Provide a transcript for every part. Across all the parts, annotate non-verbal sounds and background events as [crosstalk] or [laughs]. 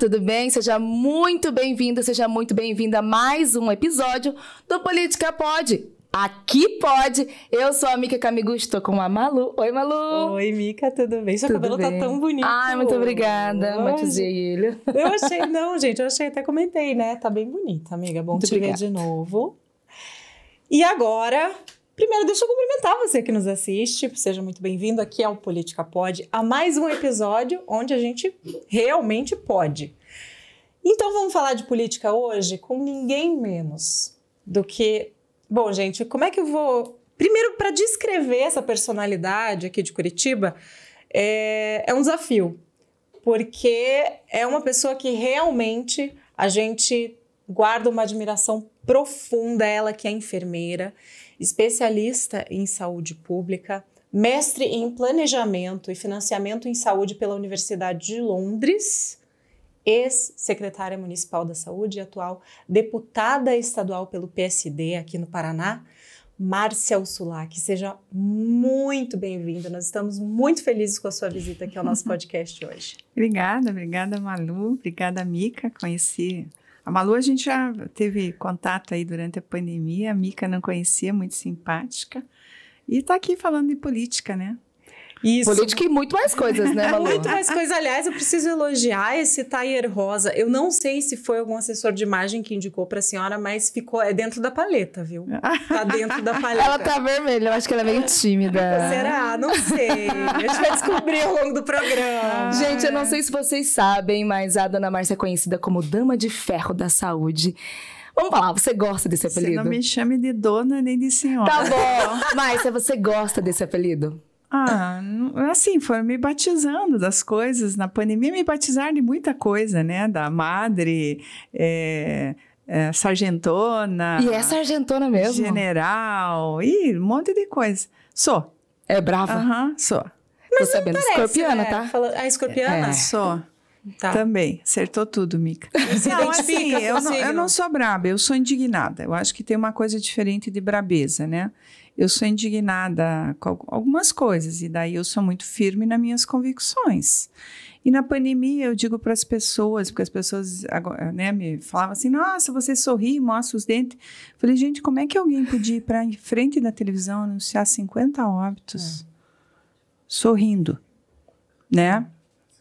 tudo bem? Seja muito bem vindo seja muito bem-vinda a mais um episódio do Política Pode. Aqui pode! Eu sou a Mica Camigo, estou com a Malu. Oi, Malu! Oi, Mica, tudo bem? Seu tudo cabelo tá bem? tá tão bonito. Ai, muito obrigada. Matizei ele. Eu achei, não, gente, eu achei, até comentei, né? Tá bem bonita, amiga. É bom muito te obrigada. ver de novo. E agora, Primeiro, deixa eu cumprimentar você que nos assiste. Seja muito bem-vindo aqui ao Política Pod, a mais um episódio onde a gente realmente pode. Então vamos falar de política hoje com ninguém menos do que. Bom, gente, como é que eu vou. Primeiro, para descrever essa personalidade aqui de Curitiba, é, é um desafio, porque é uma pessoa que realmente a gente guarda uma admiração profunda. Ela que é enfermeira, especialista em saúde pública, mestre em planejamento e financiamento em saúde pela Universidade de Londres ex-secretária municipal da saúde e atual deputada estadual pelo PSD aqui no Paraná, Márcia que Seja muito bem-vinda. Nós estamos muito felizes com a sua visita aqui ao nosso [laughs] podcast hoje. Obrigada, obrigada, Malu. Obrigada, Mica. Conheci. A Malu a gente já teve contato aí durante a pandemia. A Mica não conhecia, muito simpática. E está aqui falando de política, né? Isso. Política e muito mais coisas, né, é Malu? muito mais coisas. Aliás, eu preciso elogiar esse Taier Rosa. Eu não sei se foi algum assessor de imagem que indicou para a senhora, mas ficou é dentro da paleta, viu? Tá dentro da paleta. ela tá vermelha, eu acho que ela é meio tímida. Será? Não sei. A gente vai descobrir ao longo do programa. [laughs] Gente, eu não sei se vocês sabem, mas a Dona Márcia é conhecida como Dama de Ferro da Saúde. Vamos falar, você gosta desse apelido? Você não me chame de dona nem de senhora. Tá bom, mas você gosta desse apelido? Ah, assim, foram me batizando das coisas. Na pandemia, me batizaram de muita coisa, né? Da madre, é, é, sargentona. E é sargentona mesmo? General, e um monte de coisa. Sou. É brava? Aham, uhum, sou. Mas Tô sabendo, parece, escorpiana, é, tá? Fala, a ah, escorpiana? É. Sou. Tá. Também, acertou tudo, Mica. [laughs] Não, assim, eu não, eu não sou braba, eu sou indignada. Eu acho que tem uma coisa diferente de brabeza, né? eu sou indignada com algumas coisas e daí eu sou muito firme nas minhas convicções. E na pandemia eu digo para as pessoas, porque as pessoas né, me falavam assim: nossa, você sorri, mostra os dentes. Falei, gente, como é que alguém podia ir para frente da televisão anunciar 50 óbitos é. sorrindo? Né?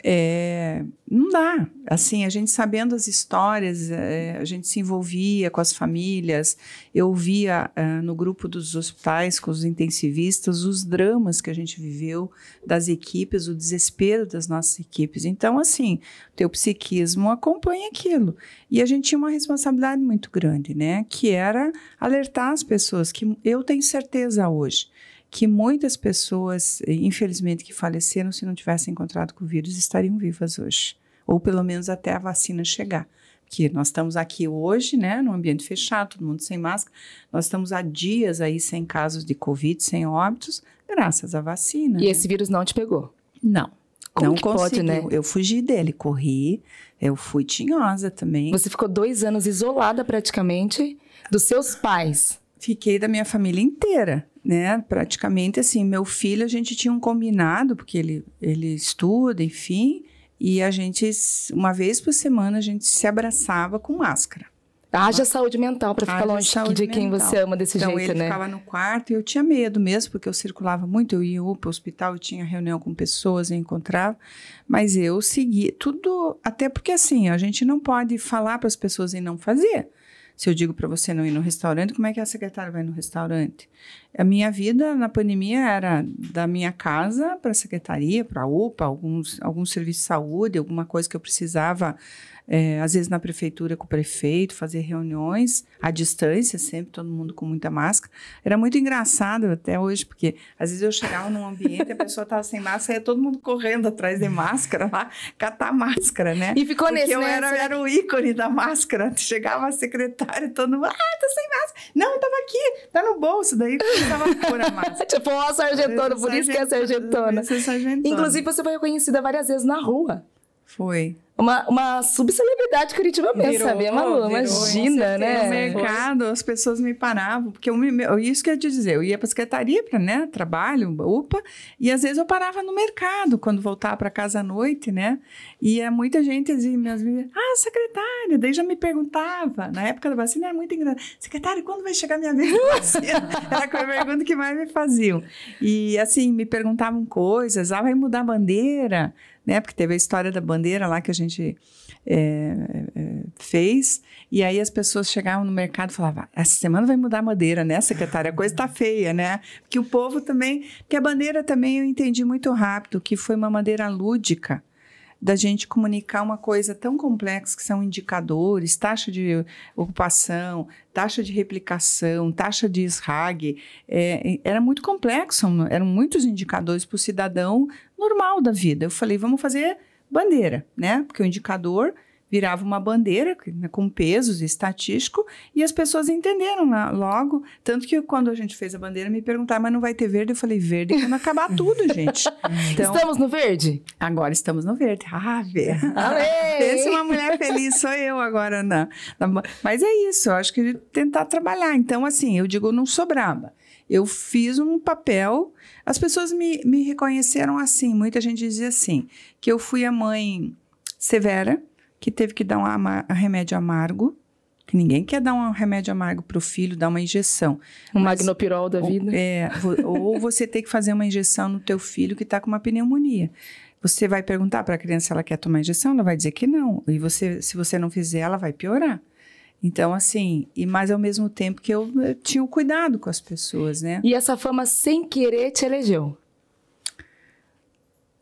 É, não dá. Assim, a gente sabendo as histórias, é, a gente se envolvia com as famílias. Eu via é, no grupo dos hospitais, com os intensivistas, os dramas que a gente viveu das equipes, o desespero das nossas equipes. Então, assim, teu psiquismo acompanha aquilo. E a gente tinha uma responsabilidade muito grande, né? Que era alertar as pessoas, que eu tenho certeza hoje que muitas pessoas, infelizmente, que faleceram se não tivessem encontrado com o vírus, estariam vivas hoje. Ou pelo menos até a vacina chegar. Porque nós estamos aqui hoje, né, num ambiente fechado, todo mundo sem máscara. Nós estamos há dias aí sem casos de Covid, sem óbitos, graças à vacina. E né? esse vírus não te pegou? Não. Como não conseguiu. Pode, né? Eu fugi dele, corri, eu fui tinhosa também. Você ficou dois anos isolada praticamente dos seus pais. Fiquei da minha família inteira né? Praticamente assim, meu filho a gente tinha um combinado, porque ele, ele estuda, enfim, e a gente, uma vez por semana, a gente se abraçava com máscara. Haja saúde mental para ficar longe de mental. quem você ama desse então, jeito, né? Então, ele ficava no quarto e eu tinha medo mesmo, porque eu circulava muito, eu ia para o hospital, eu tinha reunião com pessoas, eu encontrava, mas eu segui tudo, até porque assim, a gente não pode falar para as pessoas e não fazer. Se eu digo para você não ir no restaurante, como é que a secretária vai no restaurante? A minha vida na pandemia era da minha casa para a secretaria, para a UPA, alguns, algum serviço de saúde, alguma coisa que eu precisava é, às vezes na prefeitura com o prefeito, fazer reuniões à distância, sempre todo mundo com muita máscara. Era muito engraçado até hoje, porque às vezes eu chegava num ambiente, a pessoa estava sem máscara, ia todo mundo correndo atrás de máscara lá, catar máscara, né? E ficou porque nesse, eu né? Era, era o ícone da máscara. Chegava a secretária, todo mundo, ah, tô tá sem máscara. Não, estava aqui, tá no bolso, daí tava por a máscara. [laughs] tipo, ó, sargentona, por isso que é, é sargentona. Inclusive, você foi reconhecida várias vezes na rua. Foi. Uma, uma subcelebridade mesmo, virou, sabia, Malu? Virou, Imagina, né? No mercado, as pessoas me paravam, porque eu, isso que eu ia te dizer, eu ia para secretaria, para né, trabalho, UPA, e às vezes eu parava no mercado, quando voltava para casa à noite, né? E é muita gente, assim, minhas amigas, ah, secretária, daí já me perguntava, na época da vacina era muito engraçado, secretária, quando vai chegar minha vez vacina? [laughs] era a pergunta que mais me faziam. E, assim, me perguntavam coisas, ah, vai mudar a bandeira, né? Porque teve a história da bandeira lá que a gente é, é, fez, e aí as pessoas chegavam no mercado e falavam: ah, essa semana vai mudar a bandeira, né, secretária? A coisa está feia, né? Porque o povo também. Porque a bandeira também eu entendi muito rápido que foi uma maneira lúdica da gente comunicar uma coisa tão complexa que são indicadores, taxa de ocupação, taxa de replicação, taxa de SRAG. É, era muito complexo, eram muitos indicadores para o cidadão normal da vida. Eu falei, vamos fazer bandeira, né? Porque o indicador virava uma bandeira né, com pesos estatístico e as pessoas entenderam logo. Tanto que quando a gente fez a bandeira, me perguntaram, mas não vai ter verde? Eu falei, verde quando acabar tudo, [laughs] gente. Então, estamos no verde? Agora estamos no verde. Ah, verde. Pensa uma mulher feliz, sou eu agora. não. mas é isso, eu acho que tentar trabalhar. Então, assim, eu digo, não sou braba. Eu fiz um papel. As pessoas me, me reconheceram assim. Muita gente dizia assim: que eu fui a mãe severa, que teve que dar um ama remédio amargo. Que ninguém quer dar um remédio amargo para o filho, dar uma injeção. Um Mas, magnopirol da vida. Ou, é, ou você tem que fazer uma injeção no teu filho que está com uma pneumonia. Você vai perguntar para a criança se ela quer tomar injeção, ela vai dizer que não. E você, se você não fizer, ela vai piorar. Então, assim, e mas ao mesmo tempo que eu, eu tinha o um cuidado com as pessoas, né? E essa fama sem querer te elegeu?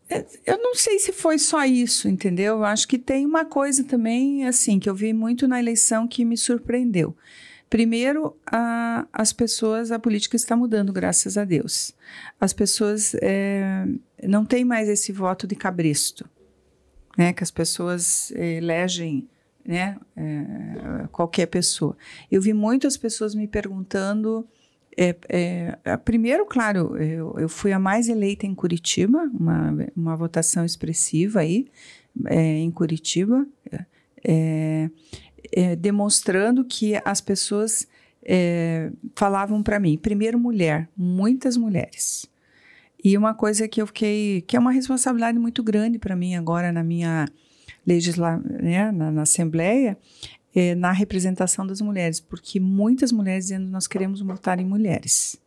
É, eu não sei se foi só isso, entendeu? Eu acho que tem uma coisa também, assim, que eu vi muito na eleição que me surpreendeu. Primeiro, a, as pessoas, a política está mudando, graças a Deus. As pessoas é, não têm mais esse voto de cabresto, né? Que as pessoas elegem né? É, qualquer pessoa. Eu vi muitas pessoas me perguntando. É, é, primeiro, claro, eu, eu, fui a mais eleita em Curitiba, uma, uma votação expressiva aí em Curitiba, demonstrando que as pessoas falavam para mim, primeiro mulher, muitas mulheres. E uma coisa que eu fiquei, que é uma responsabilidade muito grande para mim agora na minha legislar né, na, na, Assembleia é, na representação das mulheres, porque muitas mulheres dizendo nós queremos votar em mulheres.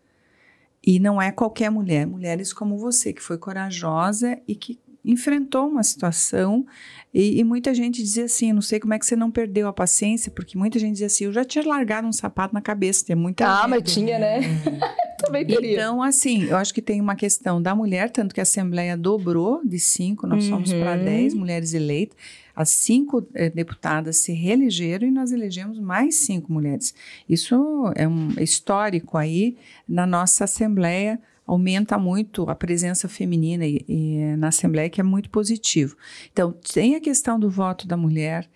E não é qualquer mulher, mulheres como você, que foi corajosa e que enfrentou uma situação e, e, muita gente dizia assim, não sei como é que você não perdeu a paciência, porque muita gente dizia assim, eu já tinha largado um sapato na cabeça, tem muita Ah, medo. mas tinha, né? né? [laughs] Também teria. Então, assim, eu acho que tem uma questão da mulher, tanto que a Assembleia dobrou de cinco, nós uhum. somos para dez mulheres eleitas, as cinco eh, deputadas se reelegeram e nós elegemos mais cinco mulheres. Isso é um histórico aí na nossa Assembleia, aumenta muito a presença feminina e, e, na Assembleia, que é muito positivo. Então, tem a questão do voto da mulher,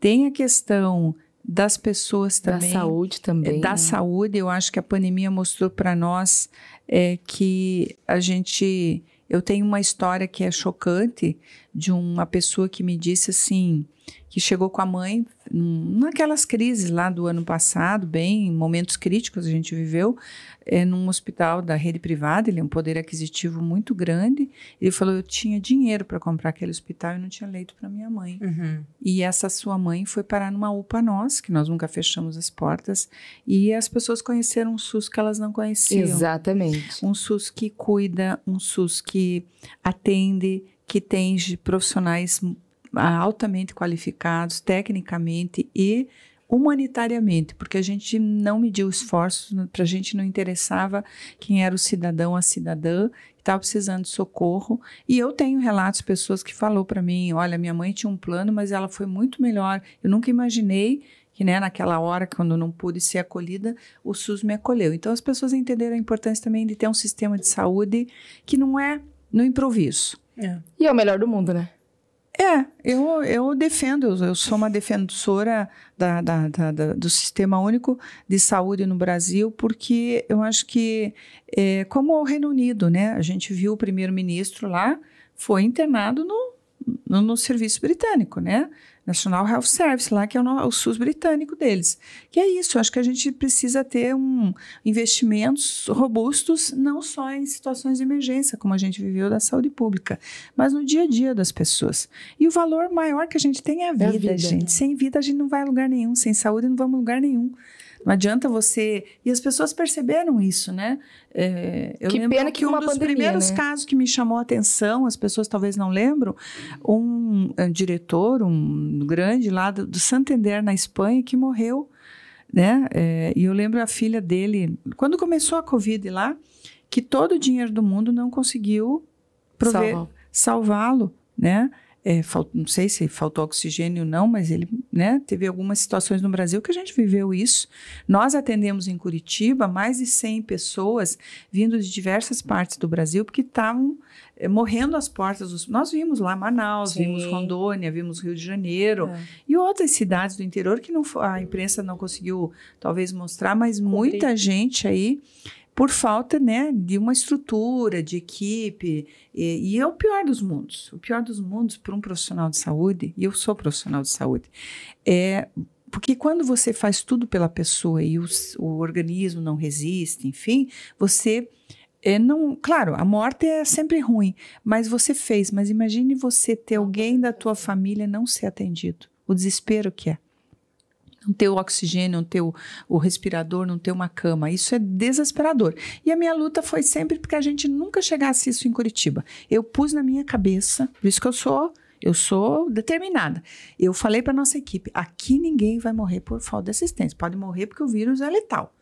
tem a questão das pessoas também. Da saúde eh, também. Da né? saúde, eu acho que a pandemia mostrou para nós é, que a gente. Eu tenho uma história que é chocante de uma pessoa que me disse assim: que chegou com a mãe hum, naquelas crises lá do ano passado, bem, momentos críticos a gente viveu, é, num hospital da rede privada, ele é um poder aquisitivo muito grande. Ele falou: Eu tinha dinheiro para comprar aquele hospital e não tinha leito para minha mãe. Uhum. E essa sua mãe foi parar numa UPA nós, que nós nunca fechamos as portas, e as pessoas conheceram um SUS que elas não conheciam. Exatamente. Um SUS que cuida, um SUS que atende, que tem profissionais altamente qualificados tecnicamente e humanitariamente, porque a gente não mediu esforços, né, para a gente não interessava quem era o cidadão, a cidadã que estava precisando de socorro. E eu tenho relatos, de pessoas que falou para mim, olha, minha mãe tinha um plano, mas ela foi muito melhor. Eu nunca imaginei que né, naquela hora, quando não pude ser acolhida, o SUS me acolheu. Então, as pessoas entenderam a importância também de ter um sistema de saúde que não é no improviso. É. E é o melhor do mundo, né? É, eu, eu defendo, eu sou uma defensora da, da, da, da, do sistema único de saúde no Brasil, porque eu acho que, é, como o Reino Unido, né? A gente viu o primeiro-ministro lá, foi internado no, no, no, serviço britânico, né? National Health Service, lá que é o, o SUS britânico deles. Que é isso, acho que a gente precisa ter um, investimentos robustos, não só em situações de emergência, como a gente viveu da saúde pública, mas no dia a dia das pessoas. E o valor maior que a gente tem é a vida, é a vida gente. Né? Sem vida a gente não vai a lugar nenhum, sem saúde não vamos a lugar nenhum. Não adianta você. E as pessoas perceberam isso, né? É, eu que lembro pena que, que um dos pandemia, primeiros né? casos que me chamou a atenção, as pessoas talvez não lembram, um, um eh, diretor, um grande lá do, do Santander, na Espanha, que morreu. Né? É, e eu lembro a filha dele, quando começou a Covid lá, que todo o dinheiro do mundo não conseguiu salvá-lo, né? é, não sei se faltou oxigênio ou não, mas ele né, teve algumas situações no Brasil que a gente viveu isso. Nós atendemos em Curitiba mais de 100 pessoas vindo de diversas partes do Brasil porque estavam é, morrendo às portas dos. Nós vimos lá Manaus, Sim. vimos Rondônia, vimos Rio de Janeiro é. e outras cidades do interior que não, a imprensa não conseguiu talvez mostrar, mas muita gente aí por falta né, de uma estrutura, de equipe. E, e, é o pior dos mundos. O pior dos mundos para um profissional de saúde, e eu sou profissional de saúde, é porque quando você faz tudo pela pessoa e o, o organismo não resiste, enfim, você. É, não, claro, a morte é sempre ruim, mas você fez. Mas imagine você ter alguém da tua família não ser atendido. O desespero que é não ter o oxigênio, não ter o, o, respirador, não ter uma cama. Isso é desesperador. E a minha luta foi sempre porque a gente nunca chegasse isso em Curitiba. Eu pus na minha cabeça, por isso que eu sou, eu sou determinada. Eu falei para nossa equipe, aqui ninguém vai morrer por falta de assistência. Pode morrer porque o vírus é letal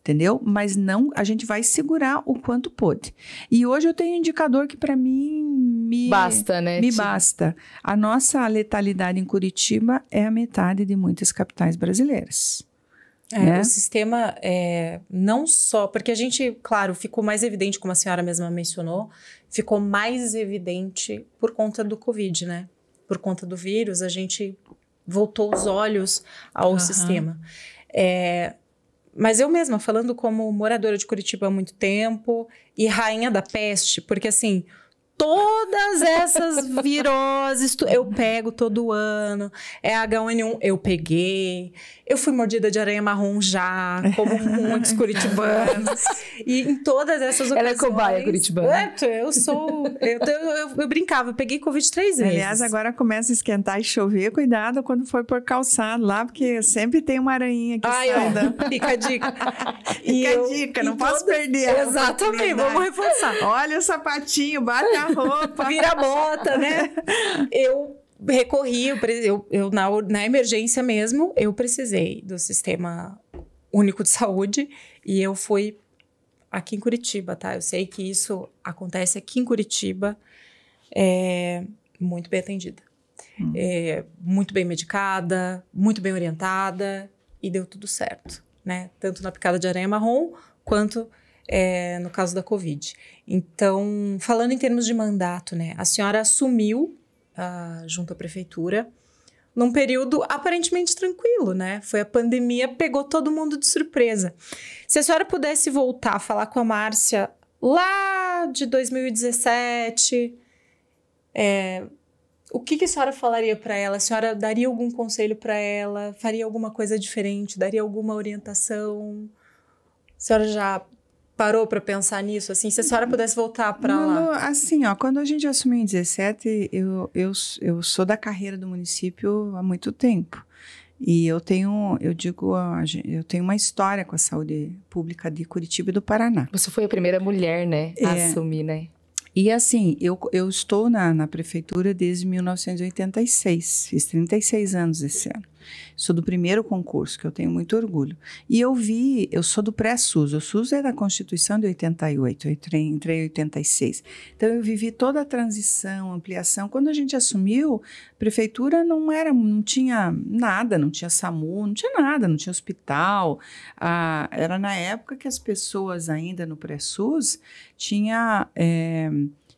entendeu? Mas não, a gente vai segurar o quanto pode. E hoje eu tenho um indicador que para mim me basta, né? Me basta. A nossa letalidade em Curitiba é a metade de muitas capitais brasileiras. É, né? O sistema é, não só porque a gente, claro, ficou mais evidente, como a senhora mesma mencionou, ficou mais evidente por conta do Covid, né? Por conta do vírus, a gente voltou os olhos ao uhum. sistema. É, mas eu mesma, falando como moradora de Curitiba há muito tempo e rainha da peste, porque assim, todas essas [laughs] viroses eu pego todo ano. É H1N1, eu peguei. Eu fui mordida de aranha marrom já, como [laughs] muitos curitibanos. e em todas essas ocasiões... Ela é cobaia curitibana. É, eu sou... Eu, eu, eu, eu brincava, eu peguei Covid três vezes. Aliás, agora começa a esquentar e chover. Cuidado quando for por calçado lá, porque sempre tem uma aranhinha que Ai, sai Fica a dica. [laughs] fica a dica, não posso toda... perder. Exatamente, vamos reforçar. Olha o sapatinho, bate a roupa. Vira a bota, né? [laughs] Eu recorri, eu, eu na, na emergência mesmo, eu precisei do sistema único de saúde e eu fui aqui em Curitiba, tá? Eu sei que isso acontece aqui em Curitiba, é, muito bem atendida, hum. é, muito bem medicada, muito bem orientada e deu tudo certo, né? Tanto na picada de aranha marrom quanto é, no caso da Covid. Então, falando em termos de mandato, né? A senhora assumiu uh, junto à prefeitura, num período aparentemente tranquilo, né? Foi a pandemia, pegou todo mundo de surpresa. Se a senhora pudesse voltar a falar com a Márcia lá de 2017, é, o que, que, a senhora falaria para ela? A senhora daria algum conselho para ela? Faria alguma coisa diferente? Daria alguma orientação? A senhora já parou para pensar nisso? Assim, se a senhora pudesse voltar para lá. Assim, ó, quando a gente assumiu em 17, eu, eu, eu sou da carreira do município há muito tempo. E eu tenho, eu digo, eu tenho uma história com a saúde pública de Curitiba e do Paraná. Você foi a primeira mulher, né, a é. assumir, né? E assim, eu, eu estou na, na prefeitura desde 1986, fiz 36 anos esse ano. Sou do primeiro concurso, que eu tenho muito orgulho. E eu vi, eu sou do pré-SUS. O SUS é da Constituição de 88, eu entrei, entrei em 86. Então eu vivi toda a transição, ampliação. Quando a gente assumiu, a prefeitura não era, não tinha nada, não tinha SAMU, não tinha nada, não tinha hospital. Ah, era na época que as pessoas ainda no pré-SUS tinha é,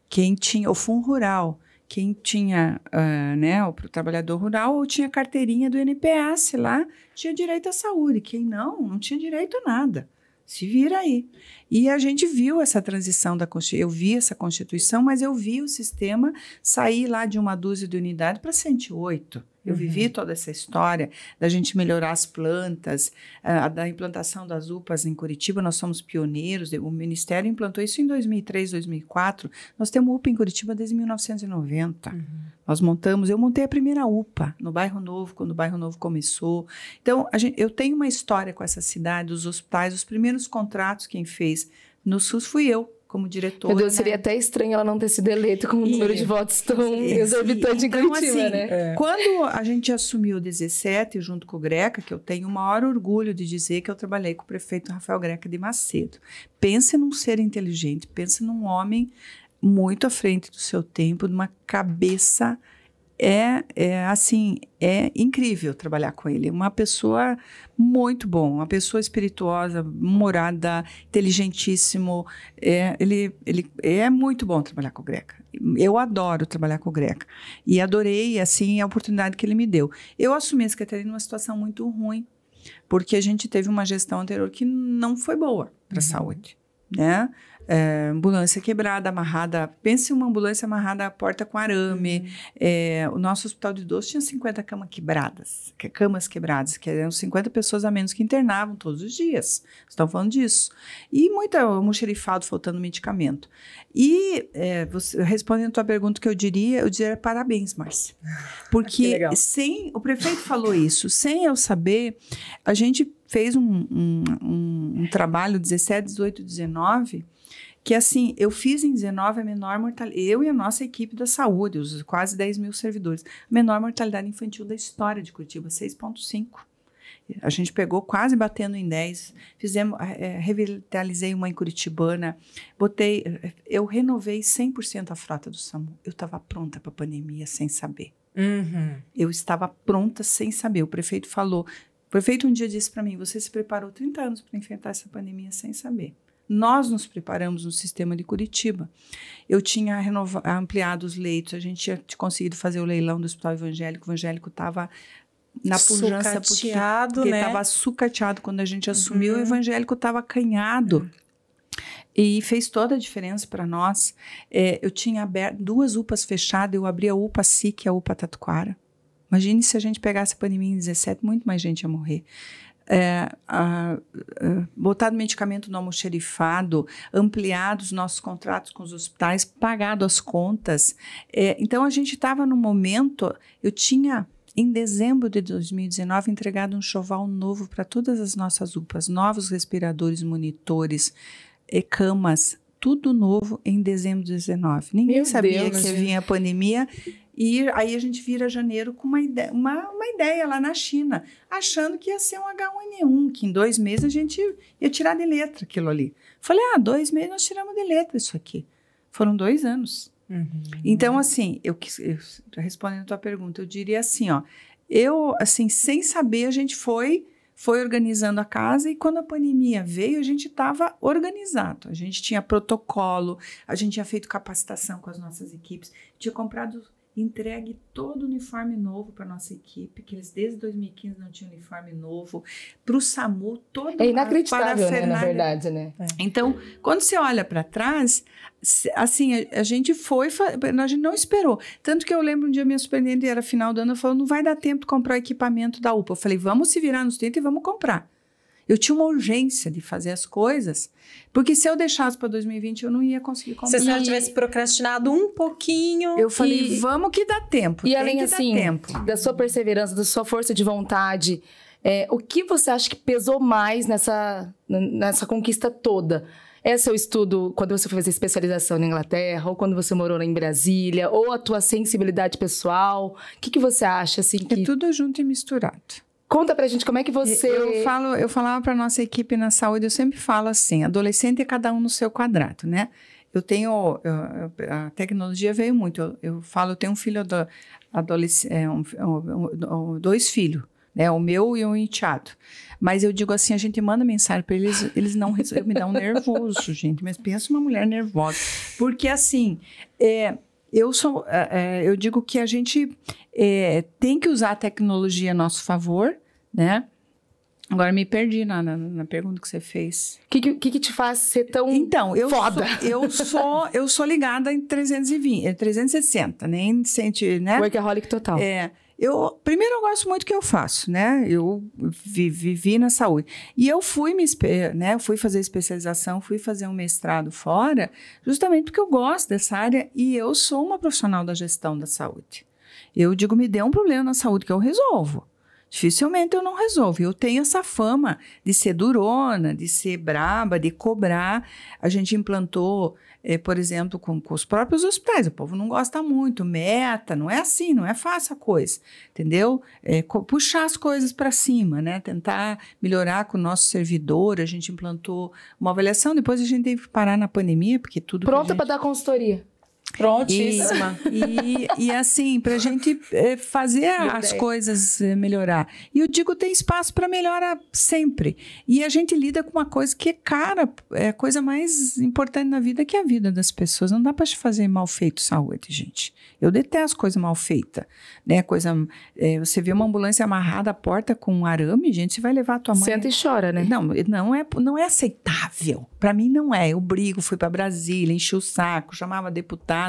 quem tinha o fundo rural quem tinha, uh, né, o trabalhador rural ou tinha carteirinha do NPS lá, tinha direito à saúde. Quem não, não tinha direito a nada. Se vira aí. E a gente viu essa transição da Constituição. Eu vi essa Constituição, mas eu vi o sistema sair lá de uma dúzia de unidade para 108. Eu vivi uhum. toda essa história da gente melhorar as plantas, eh, a, da implantação das UPAs em Curitiba. Nós somos pioneiros, o Ministério implantou isso em 2003, 2004. Nós temos UPA em Curitiba desde 1990. Uhum. Nós montamos, eu montei a primeira UPA no Bairro Novo, quando o Bairro Novo começou. Então, gente, eu tenho uma história com essa cidade, os hospitais, os primeiros contratos quem fez no SUS fui eu como diretora. Meu Deus, né? seria até estranho ela não ter sido eleita com um número de votos tão e, exorbitante então, em Curitiba, assim, né? É. Quando a gente assumiu 17, junto com o Greca, que eu tenho o maior orgulho de dizer que eu trabalhei com o prefeito Rafael Greca de Macedo. Pense num ser inteligente, pense num homem muito à frente do seu tempo, numa cabeça é, é, assim, é incrível trabalhar com ele. Uma pessoa muito bom, uma pessoa espirituosa, morada, inteligentíssimo. É, ele, ele é muito bom trabalhar com o Greca. Eu adoro trabalhar com o Greca. E adorei, assim, a oportunidade que ele me deu. Eu assumi a secretaria numa situação muito ruim, porque a gente teve uma gestão anterior que não foi boa para a uhum. saúde, né? é, ambulância quebrada, amarrada. Pense uma ambulância amarrada à porta com arame. Uhum. É, o nosso hospital de idosos tinha 50 camas quebradas, que, camas quebradas, que eram 50 pessoas a menos que internavam todos os dias. Estão falando disso. E muita almoxerifado faltando medicamento. E é, você, respondendo a tua pergunta, que eu diria, eu diria parabéns, Márcia. Ah, Porque sem. O prefeito falou isso, sem eu saber, a gente fez um, um, um, um trabalho 17, 18, 19 que assim, eu fiz em 19 a menor mortalidade, eu e a nossa equipe da saúde, os quase 10 mil servidores, a menor mortalidade infantil da história de Curitiba, 6,5. A gente pegou quase batendo em 10, fizemos, é, revitalizei uma em Curitibana, botei, eh, eu renovei 100% a frota do SAMU. Eu estava pronta para a pandemia sem saber. Uhum. Eu estava pronta sem saber. O prefeito falou, o prefeito um dia disse para mim, você se preparou 30 anos para enfrentar essa pandemia sem saber. Nós nos preparamos no sistema de Curitiba. Eu tinha ampliado os leitos, a gente tinha conseguido fazer o leilão do Hospital Evangélico. O Evangélico estava na pujança porque né? estava sucateado quando a gente uhum. assumiu. Uhum. O Evangélico estava acanhado. Uhum e fez toda a diferença para nós. É, eu tinha aberto duas UPAs fechadas, eu abri a UPA SIC e a UPA Tatuquara. Imagine se a gente pegasse a pandemia em 17, muito mais gente ia morrer é, a, a, é, botado medicamento no almoxerifado, ampliado os nossos contratos com os hospitais, pagado as contas. É, então, a gente estava no momento, eu tinha em dezembro de 2019, entregado um choval novo para todas as nossas UPAs, novos respiradores, monitores, camas, tudo novo em dezembro de 19. Ninguém Meu sabia Deus, que vinha a pandemia e aí a gente vira janeiro com uma ideia, uma, uma ideia lá na China, achando que ia ser um H1N1, que em dois meses a gente ia tirar de letra aquilo ali. Falei, ah, dois meses nós tiramos de letra isso aqui. Foram dois anos. Uhum. Então, assim, eu, eu respondendo a tua pergunta, eu diria assim, ó, eu, assim, sem saber, a gente foi foi organizando a casa e quando a pandemia veio, a gente estava organizado. A gente tinha protocolo, a gente tinha feito capacitação com as nossas equipes, tinha comprado entregue todo o uniforme novo para nossa equipe, que eles desde 2015 não tinham uniforme novo, para o SAMU todo É inacreditável, né, na verdade, né? É. Então, quando você olha para trás, assim, a, a, gente foi, a gente não esperou. Tanto que eu lembro um dia minha superintendente era final do ano, falou: "Não vai dar tempo de comprar o equipamento da UPA". Eu falei: "Vamos se virar nos 30 e vamos comprar". Eu tinha uma urgência de fazer as coisas, porque se eu deixasse para 2020, eu não ia conseguir comprar. Se você tivesse procrastinado um pouquinho. Eu falei, e... vamos que dá tempo. E além assim, da sua perseverança, da sua força de vontade, é, o que você acha que pesou mais nessa, nessa conquista toda? É seu estudo quando você foi fazer especialização na Inglaterra, ou quando você morou em Brasília, ou a tua sensibilidade pessoal? O que, que você acha assim? É que... É tudo junto e misturado. Conta pra gente como é que você. Eu falo, eu falava pra nossa equipe na saúde, eu sempre falo assim: adolescente é cada um no seu quadrado, né? Eu tenho. Eu, a tecnologia veio muito. Eu, eu, falo, eu tenho um filho. Adolesc é, um, um, um, dois filhos né? O meu e o enteado. Mas eu digo assim, a gente manda mensagem para eles, eles não resolvem, me dá um nervoso, gente. Mas pensa uma mulher nervosa, porque assim, é, eu sou, é, é, eu digo que a gente é, tem que usar a tecnologia a nosso favor, né? Agora me perdi na, na, na pergunta que você fez. O que, que, que, te faz ser tão então, eu foda? Sou, [laughs] eu, sou, eu sou ligada em 320, 360, é, nem né? Em né? Workaholic total. É. Eu, primeiro, eu gosto muito do que eu faço, né? Eu vivi, na saúde. E eu fui me, né? Eu fui fazer especialização, fui fazer um mestrado fora, justamente porque eu gosto dessa área e eu sou uma profissional da gestão da saúde. Eu digo, me dê um problema na saúde que eu resolvo. Dificilmente eu não resolvo. Eu tenho essa fama de ser durona, de ser braba, de cobrar. A gente implantou é, por exemplo, com, com, os próprios hospitais. O povo não gosta muito, meta, não é assim, não é fácil a coisa, entendeu? É, puxar as coisas para cima, né? Tentar melhorar com o nosso servidor. A gente implantou uma avaliação, depois a gente teve que parar na pandemia, porque tudo. Pronta para dar consultoria. Prontíssima. E, e, e assim, para a gente eh, fazer Meu as bem. coisas eh, melhorar. E eu digo, tem espaço para melhorar sempre. E a gente lida com uma coisa que é cara, é a coisa mais importante na vida que é a vida das pessoas. Não dá para fazer mal feito saúde, gente. Eu detesto coisa mal feita, né? Coisa, é, você vê uma ambulância amarrada à porta com um arame, gente, você vai levar a tua mãe. Senta e chora, né? Não, não é, não é aceitável. Para mim não é. Eu brigo, fui para Brasília, enchi o saco, chamava deputado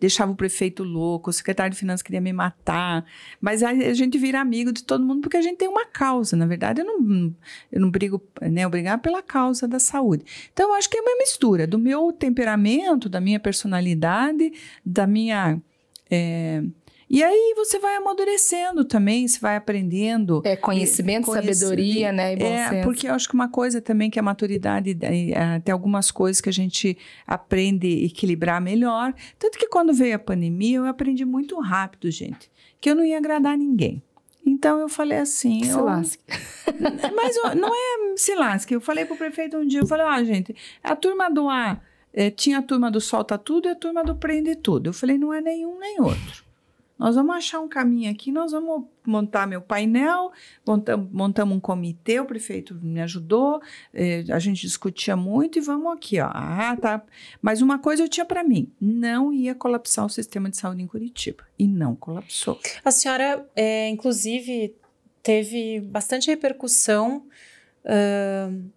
deixava o prefeito louco, o secretário de finanças queria me matar. Mas a gente vira amigo de todo mundo porque a gente tem uma causa. Na verdade, eu não, eu não brigo, né? Eu brigava pela causa da saúde. Então, eu acho que é uma mistura do meu temperamento, da minha personalidade, da minha. É, e aí você vai amadurecendo também, você vai aprendendo. É conhecimento, conhecimento sabedoria, né? E bom é, senso. porque eu acho que uma coisa também que a maturidade eh, é, tem algumas coisas que a gente aprende a equilibrar melhor. Tanto que quando veio a pandemia, eu aprendi muito rápido, gente, que eu não ia agradar ninguém. Então eu falei assim. Se eu... lasque. [laughs] Mas eu, não é se lasque. Eu falei pro prefeito um dia, eu falei, ó, ah, gente, a turma do A. Eh, tinha a turma do solta tudo e a turma do prende tudo. Eu falei, não é nenhum nem outro. Nós vamos achar um caminho aqui, nós vamos montar meu painel, montamos, um comitê, o prefeito me ajudou, eh, a gente discutia muito e vamos aqui, ó. Ah, tá. Mas uma coisa eu tinha para mim, não ia colapsar o sistema de saúde em Curitiba. E não colapsou. A senhora, é, inclusive, teve bastante repercussão uh,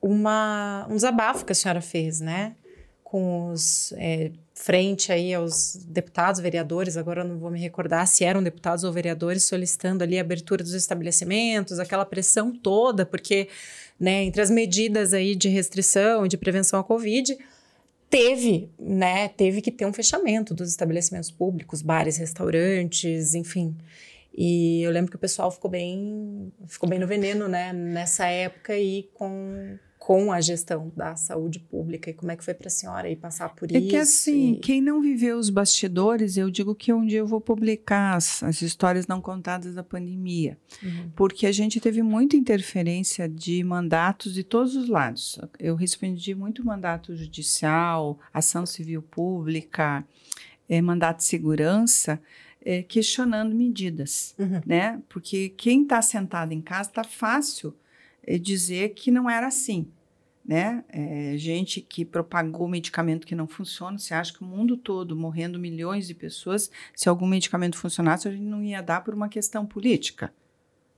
uma, um desabafo que a senhora fez, né? Com os é, frente aí aos deputados, vereadores, agora não vou me recordar se eram deputados ou vereadores solicitando ali a abertura dos estabelecimentos, aquela pressão toda, porque né, entre as medidas aí de restrição e de prevenção à Covid, teve, né, teve que ter um fechamento dos estabelecimentos públicos, bares, restaurantes, enfim. E eu lembro que o pessoal ficou bem, ficou bem no veneno, né, nessa época e com com a gestão da saúde pública e como é que foi para a senhora aí passar por é isso? É que assim, e... quem não viveu os bastidores, eu digo que um dia eu vou publicar as, as histórias não contadas da pandemia, uhum. porque a gente teve muita interferência de mandatos de todos os lados. Eu respondi muito mandato judicial, ação civil pública, eh, mandato de segurança, eh, questionando medidas, uhum. né? Porque quem está sentado em casa está fácil eh, dizer que não era assim né? É, gente que propagou medicamento que não funciona. Você acha que o mundo todo morrendo milhões de pessoas, se algum medicamento funcionasse, a gente não ia dar por uma questão política?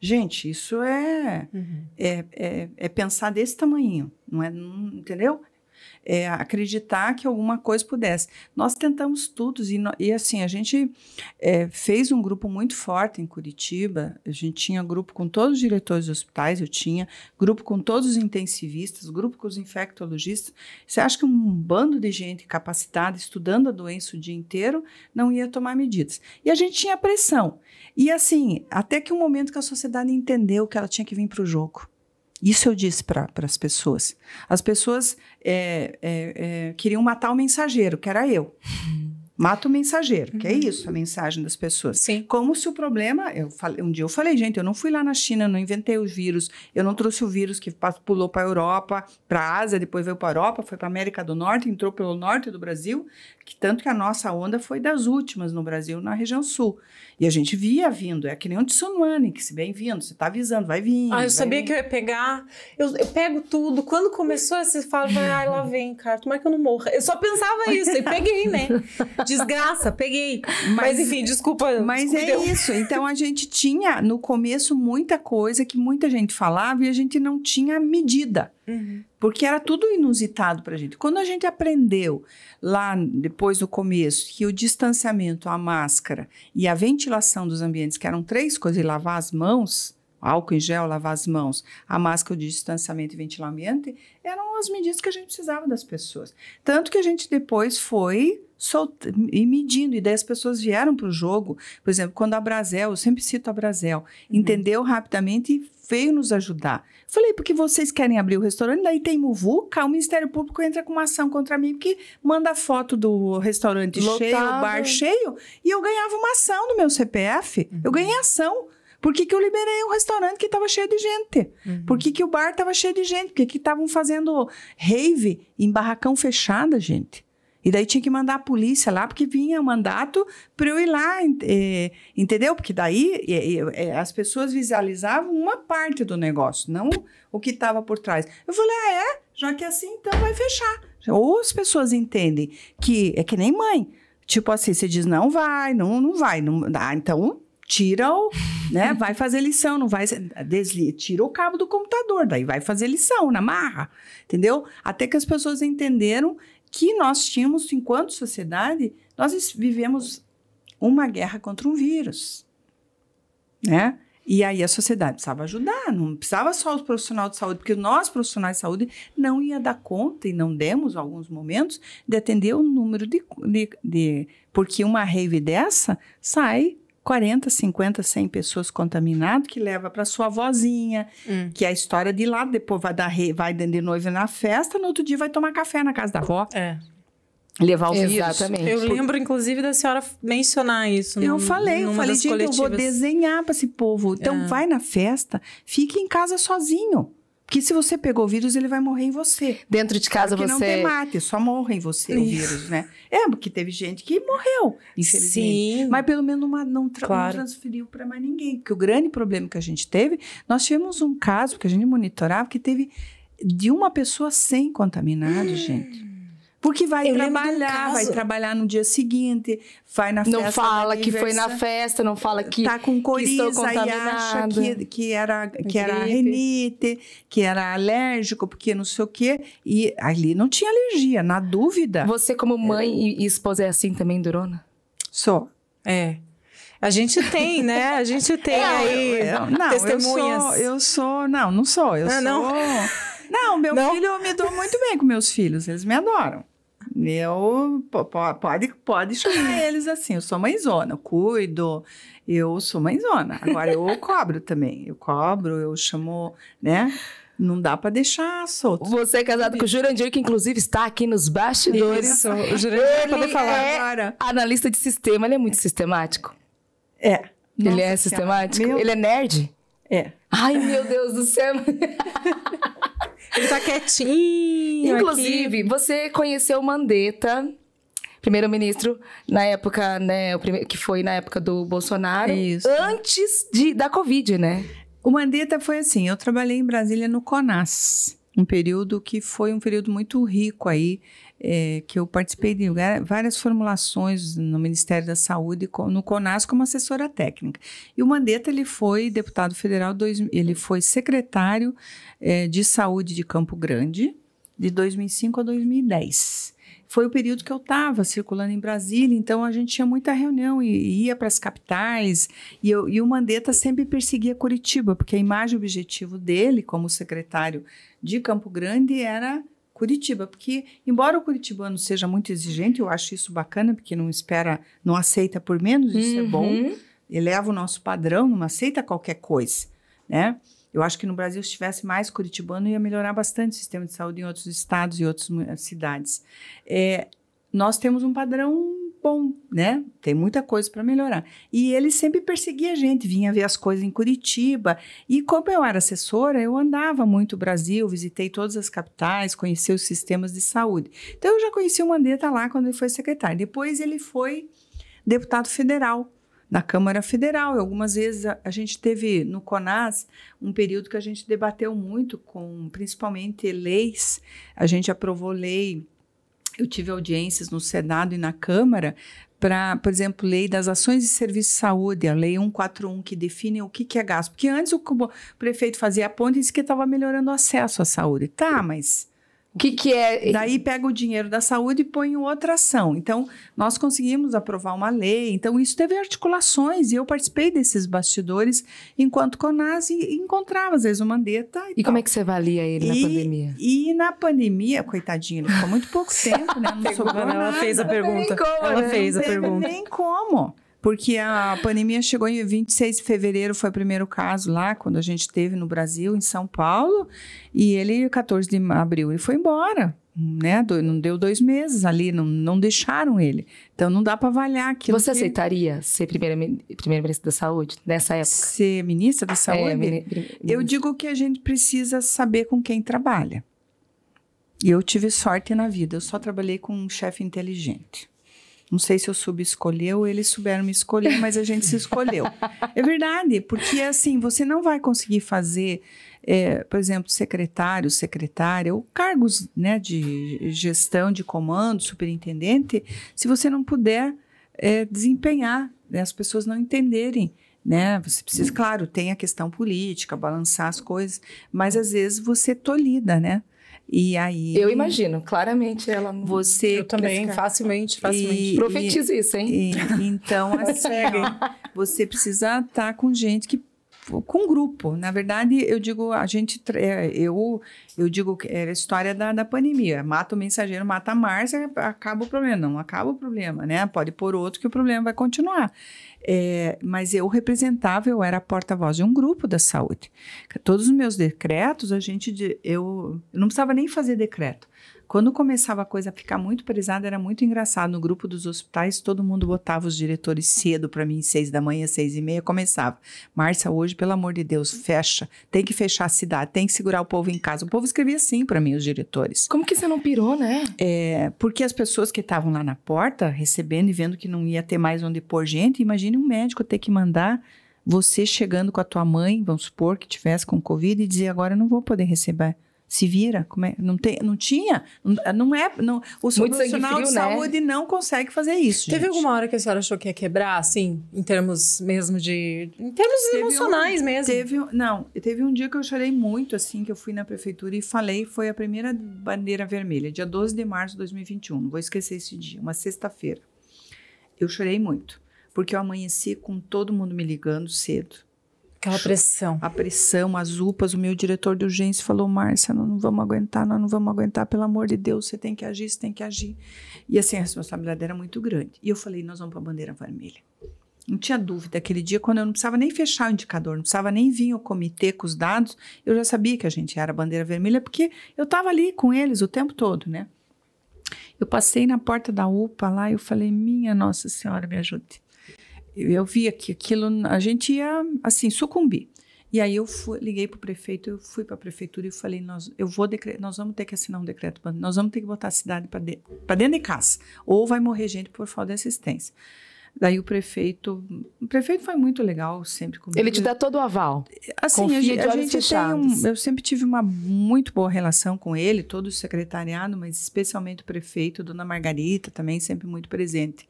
Gente, isso é, uhum. é, é, é, pensar desse tamanho, não é? Não, entendeu? é, acreditar que alguma coisa pudesse. Nós tentamos tudo e, e assim, a gente é, fez um grupo muito forte em Curitiba, a gente tinha grupo com todos os diretores de hospitais, eu tinha grupo com todos os intensivistas, grupo com os infectologistas. Você acha que um bando de gente capacitada, estudando a doença o dia inteiro, não ia tomar medidas? E a gente tinha pressão. E assim, até que um momento que a sociedade entendeu que ela tinha que vir para o jogo. Isso eu disse para as pessoas. As pessoas é, é, é, queriam matar o mensageiro, que era eu. Uhum. Mata o mensageiro, que é uhum. isso a mensagem das pessoas. Sim. Como se o problema. Eu falei, um dia eu falei, gente, eu não fui lá na China, não inventei os vírus, eu não trouxe o vírus que pulou para a Europa, para a Ásia, depois veio para a Europa, foi para a América do Norte, entrou pelo norte do Brasil que tanto que a nossa onda foi das últimas no Brasil, na região sul. E a gente via vindo, é que nem um tsunami, que se bem vindo, você tá avisando, vai vir. Ah, eu sabia vir. que eu ia pegar, eu, eu pego tudo. Quando começou esse falo, ai, lá vem, cara, é que eu não morra. Eu só pensava isso, e peguei, né? Desgraça, peguei. Mas, mas enfim, desculpa. Mas é isso, então a gente tinha no começo muita coisa que muita gente falava e a gente não tinha medida. Uhum. Porque era tudo inusitado para a gente. Quando a gente aprendeu lá depois do começo que o distanciamento, a máscara e a ventilação dos ambientes, que eram três coisas, e lavar as mãos, álcool em gel, lavar as mãos, a máscara de distanciamento e ventilar o ambiente, eram as medidas que a gente precisava das pessoas. Tanto que a gente depois foi solt... e medindo, e daí as pessoas vieram para o jogo. Por exemplo, quando a Brasel, eu sempre cito a Brasel, uhum. entendeu rapidamente e veio nos ajudar. Falei, porque vocês querem abrir o restaurante, daí tem muvuca, é o Ministério Público entra com uma ação contra mim, porque manda foto do restaurante Lotado. cheio, bar cheio, e eu ganhava uma ação no meu CPF. Uhum. Eu ganhei ação. Por que, que, eu liberei o restaurante que estava cheio de gente? Uhum. Por que, que o bar estava cheio de gente? Por que estavam fazendo rave em barracão fechada, gente? E daí tinha que mandar a polícia lá, porque vinha o mandato para eu ir lá, é, entendeu? Porque daí é, as pessoas visualizavam uma parte do negócio, não o que estava por trás. Eu falei, ah, é? Já que é assim, então vai fechar. Ou as pessoas entendem que é que nem mãe. Tipo assim, você diz, não vai, não, não vai. Não, ah, então tira o, né? [laughs] Vai fazer lição, não vai desliga, tira o cabo do computador, daí vai fazer lição na marra, entendeu? Até que as pessoas entenderam que nós tínhamos enquanto sociedade, nós vivemos uma guerra contra um vírus, né? E aí a sociedade precisava ajudar, não precisava só os profissionais de saúde, porque nós, profissionais de saúde, não ia dar conta, e não demos alguns momentos, de atender o número de... de, de porque uma rave dessa sai 40, 50, 100 pessoas contaminadas, que leva para sua vozinha, hum. que é a história de lá, depois vai dar vai de noiva na festa, no outro dia vai tomar café na casa da avó. É. Levar o Exatamente. vírus. Eu lembro, inclusive, da senhora mencionar isso. Eu num, falei, eu falei, gente, coletivas. eu vou desenhar para esse povo. Então, é. vai na festa, fique em casa sozinho. Porque se você pegou o vírus, ele vai morrer em você. Dentro de casa você. não tem mate, só morre em você o vírus, né? É, porque teve gente que morreu, infelizmente. Sim. Mas pelo menos uma, não, tra claro. não transferiu para mais ninguém. Porque o grande problema que a gente teve, nós tivemos um caso que a gente monitorava que teve de uma pessoa sem contaminado, hum. gente. Porque vai eu trabalhar, vai trabalhar no dia seguinte, vai na festa. Não fala que foi na festa, não fala que tá com coriza que e acha que, que era que era renite, que era alérgico, porque não sei o quê. E ali não tinha alergia, na dúvida. Você como é. mãe é. e esposa é assim também, Durona? Sou. É. A gente tem, né? A gente [laughs] tem é, aí eu, eu, não, testemunhas. Eu sou, eu sou, não, não sou. Eu ah, sou. Não. Não, meu não? filho, eu me dou muito bem com meus filhos, eles me adoram. Eu pode, pode chamar [laughs] eles assim, eu sou mãezona, eu cuido, eu sou mãezona. Agora eu cobro também, eu cobro, eu chamo, né? Não dá para deixar solto. Você é casado com o Jurandir, que inclusive está aqui nos bastidores. Isso, o Jurandir ele vai poder falar é agora. Analista de sistema, ele é muito sistemático. É. Nossa, ele é sistemático? Meu... Ele é nerd? É. Ai, meu Deus do céu. Ele tá quietinho. Inclusive, aqui. você conheceu Mandetta, primeiro-ministro, na época, né? primeiro Que foi na época do Bolsonaro. Isso. Antes de, da Covid, né? O Mandetta foi assim: eu trabalhei em Brasília no CONAS, um período que foi um período muito rico aí é, que eu participei de várias formulações no Ministério da Saúde, no CONAS, como assessora técnica. E o Mandetta, ele foi deputado federal, dois, ele foi secretário é, de saúde de Campo Grande, de 2005 a 2010 foi o período que eu estava circulando em Brasília, então a gente tinha muita reunião e, e ia para as capitais. E, eu, e, o Mandetta sempre perseguia Curitiba, porque a imagem e o objetivo dele, como secretário de Campo Grande, era Curitiba, porque embora o curitibano seja muito exigente, eu acho isso bacana, porque não espera, não aceita por menos, isso uhum. é bom, uhum. eleva o nosso padrão, não aceita qualquer coisa, né? Eu acho que no Brasil, se tivesse mais curitibano, ia melhorar bastante o sistema de saúde em outros estados e outras cidades. É, nós temos um padrão bom, né? Tem muita coisa para melhorar. E ele sempre perseguia a gente, vinha ver as coisas em Curitiba. E como eu era assessora, eu andava muito o Brasil, visitei todas as capitais, conheci os sistemas de saúde. Então eu já conheci o Mandetta lá quando ele foi secretário. Depois ele foi deputado federal na Câmara Federal. E algumas vezes a, gente teve no CONAS um período que a gente debateu muito com principalmente leis. A gente aprovou lei eu tive audiências no Senado e na Câmara para, por exemplo, lei das ações de serviço de saúde, a lei 141, que define o que, que é gasto. Porque antes o prefeito fazia a ponte e disse que estava melhorando o acesso à saúde. Tá, mas que, que é. Daí pega o dinheiro da saúde e põe em outra ação. Então, nós conseguimos aprovar uma lei. Então, isso teve articulações e eu participei desses bastidores enquanto CONAS encontrava, às vezes, o mandeta E, e como é que você avalia ele e, na pandemia? E na pandemia, coitadinho, ele ficou muito pouco [laughs] tempo, né? Não sobrou Ela fez a pergunta. Como, ela né? fez a pergunta. Nem como porque a pandemia chegou em 26 de fevereiro, foi o primeiro caso lá, quando a gente teve no Brasil, em São Paulo, e ele, 14 de abril, ele foi embora. Né? Não deu dois meses ali, não, não deixaram ele. Então não dá para avaliar aquilo. Você que... aceitaria ser primeira-ministra da Saúde nessa época? Ser ministra da é, Saúde? É, mini... Eu digo que a gente precisa saber com quem trabalha. E eu tive sorte na vida, eu só trabalhei com um chefe inteligente. Não sei se eu subescolhi escolheu, eles souberam me escolher, mas a gente se escolheu. [laughs] é verdade, porque assim, você não vai conseguir fazer, é, por exemplo, secretário, secretária, ou cargos né, de gestão, de comando, superintendente, se você não puder é, desempenhar, né, as pessoas não entenderem. Né? Você precisa, claro, tem a questão política, balançar as coisas, mas às vezes você é tolida, né? E aí. Eu imagino, claramente ela. Não... Você. Eu também, facilmente, facilmente. E, Profetiza e, isso, hein? E, então, [laughs] assim, você precisa estar tá com gente que com grupo. Na verdade, eu digo, a gente, é, eu, eu digo que era é a história da, da pandemia. Mata o mensageiro, mata a Márcia, acaba o problema. Não acaba o problema, né? Pode pôr outro que o problema vai continuar. É, mas eu representava, eu era porta-voz de um grupo da saúde. Todos os meus decretos, a gente, eu, eu não precisava nem fazer decreto. Quando começava a coisa a ficar muito pesada, era muito engraçado. No grupo dos hospitais, todo mundo botava os diretores cedo para mim, seis da manhã, seis e meia, começava. Márcia, hoje, pelo amor de Deus, fecha. Tem que fechar a cidade, tem que segurar o povo em casa. O povo escrevia assim para mim, os diretores. Como que você não pirou, né? É, porque as pessoas que estavam lá na porta, recebendo e vendo que não ia ter mais onde pôr gente, imagine um médico ter que mandar você chegando com a tua mãe, vamos supor que tivesse com Covid, e dizer agora não vou poder receber se vira, é? não, tem, não tinha, não é, não, o seu profissional frio, de né? saúde né? não consegue fazer isso. Teve gente. alguma hora que a senhora achou que ia quebrar, assim, em termos mesmo de, em termos teve emocionais um, mesmo? Teve, não, teve um dia que eu chorei muito, assim, que eu fui na prefeitura e falei, foi a primeira bandeira vermelha, dia 12 de março de 2021, não vou esquecer esse dia, uma sexta-feira. Eu chorei muito, porque eu amanheci com todo mundo me ligando cedo Aquela pressão. A pressão, as UPAs, o meu diretor de urgência falou, Márcia, nós não vamos aguentar, nós não vamos aguentar, pelo amor de Deus, você tem que agir, você tem que agir. E assim, a responsabilidade era muito grande. E eu falei, nós vamos para a bandeira vermelha. Não tinha dúvida, aquele dia, quando eu não precisava nem fechar o indicador, não precisava nem vir o comitê com os dados, eu já sabia que a gente era a bandeira vermelha, porque eu estava ali com eles o tempo todo, né? Eu passei na porta da UPA lá e eu falei, minha Nossa Senhora, me ajude eu via que aquilo a gente ia assim sucumbir. E aí eu fui, liguei para o prefeito, eu fui para a prefeitura e falei, nós, eu vou nós vamos ter que assinar um decreto, nós vamos ter que botar a cidade para de- dentro de casa, ou vai morrer gente por falta de assistência. Daí o prefeito, o prefeito foi muito legal sempre comigo. Ele te dá todo o aval. Assim, Confia a, gente, a gente tem um, eu sempre tive uma muito boa relação com ele, todo o secretariado, mas especialmente o prefeito, dona Margarita também sempre muito presente.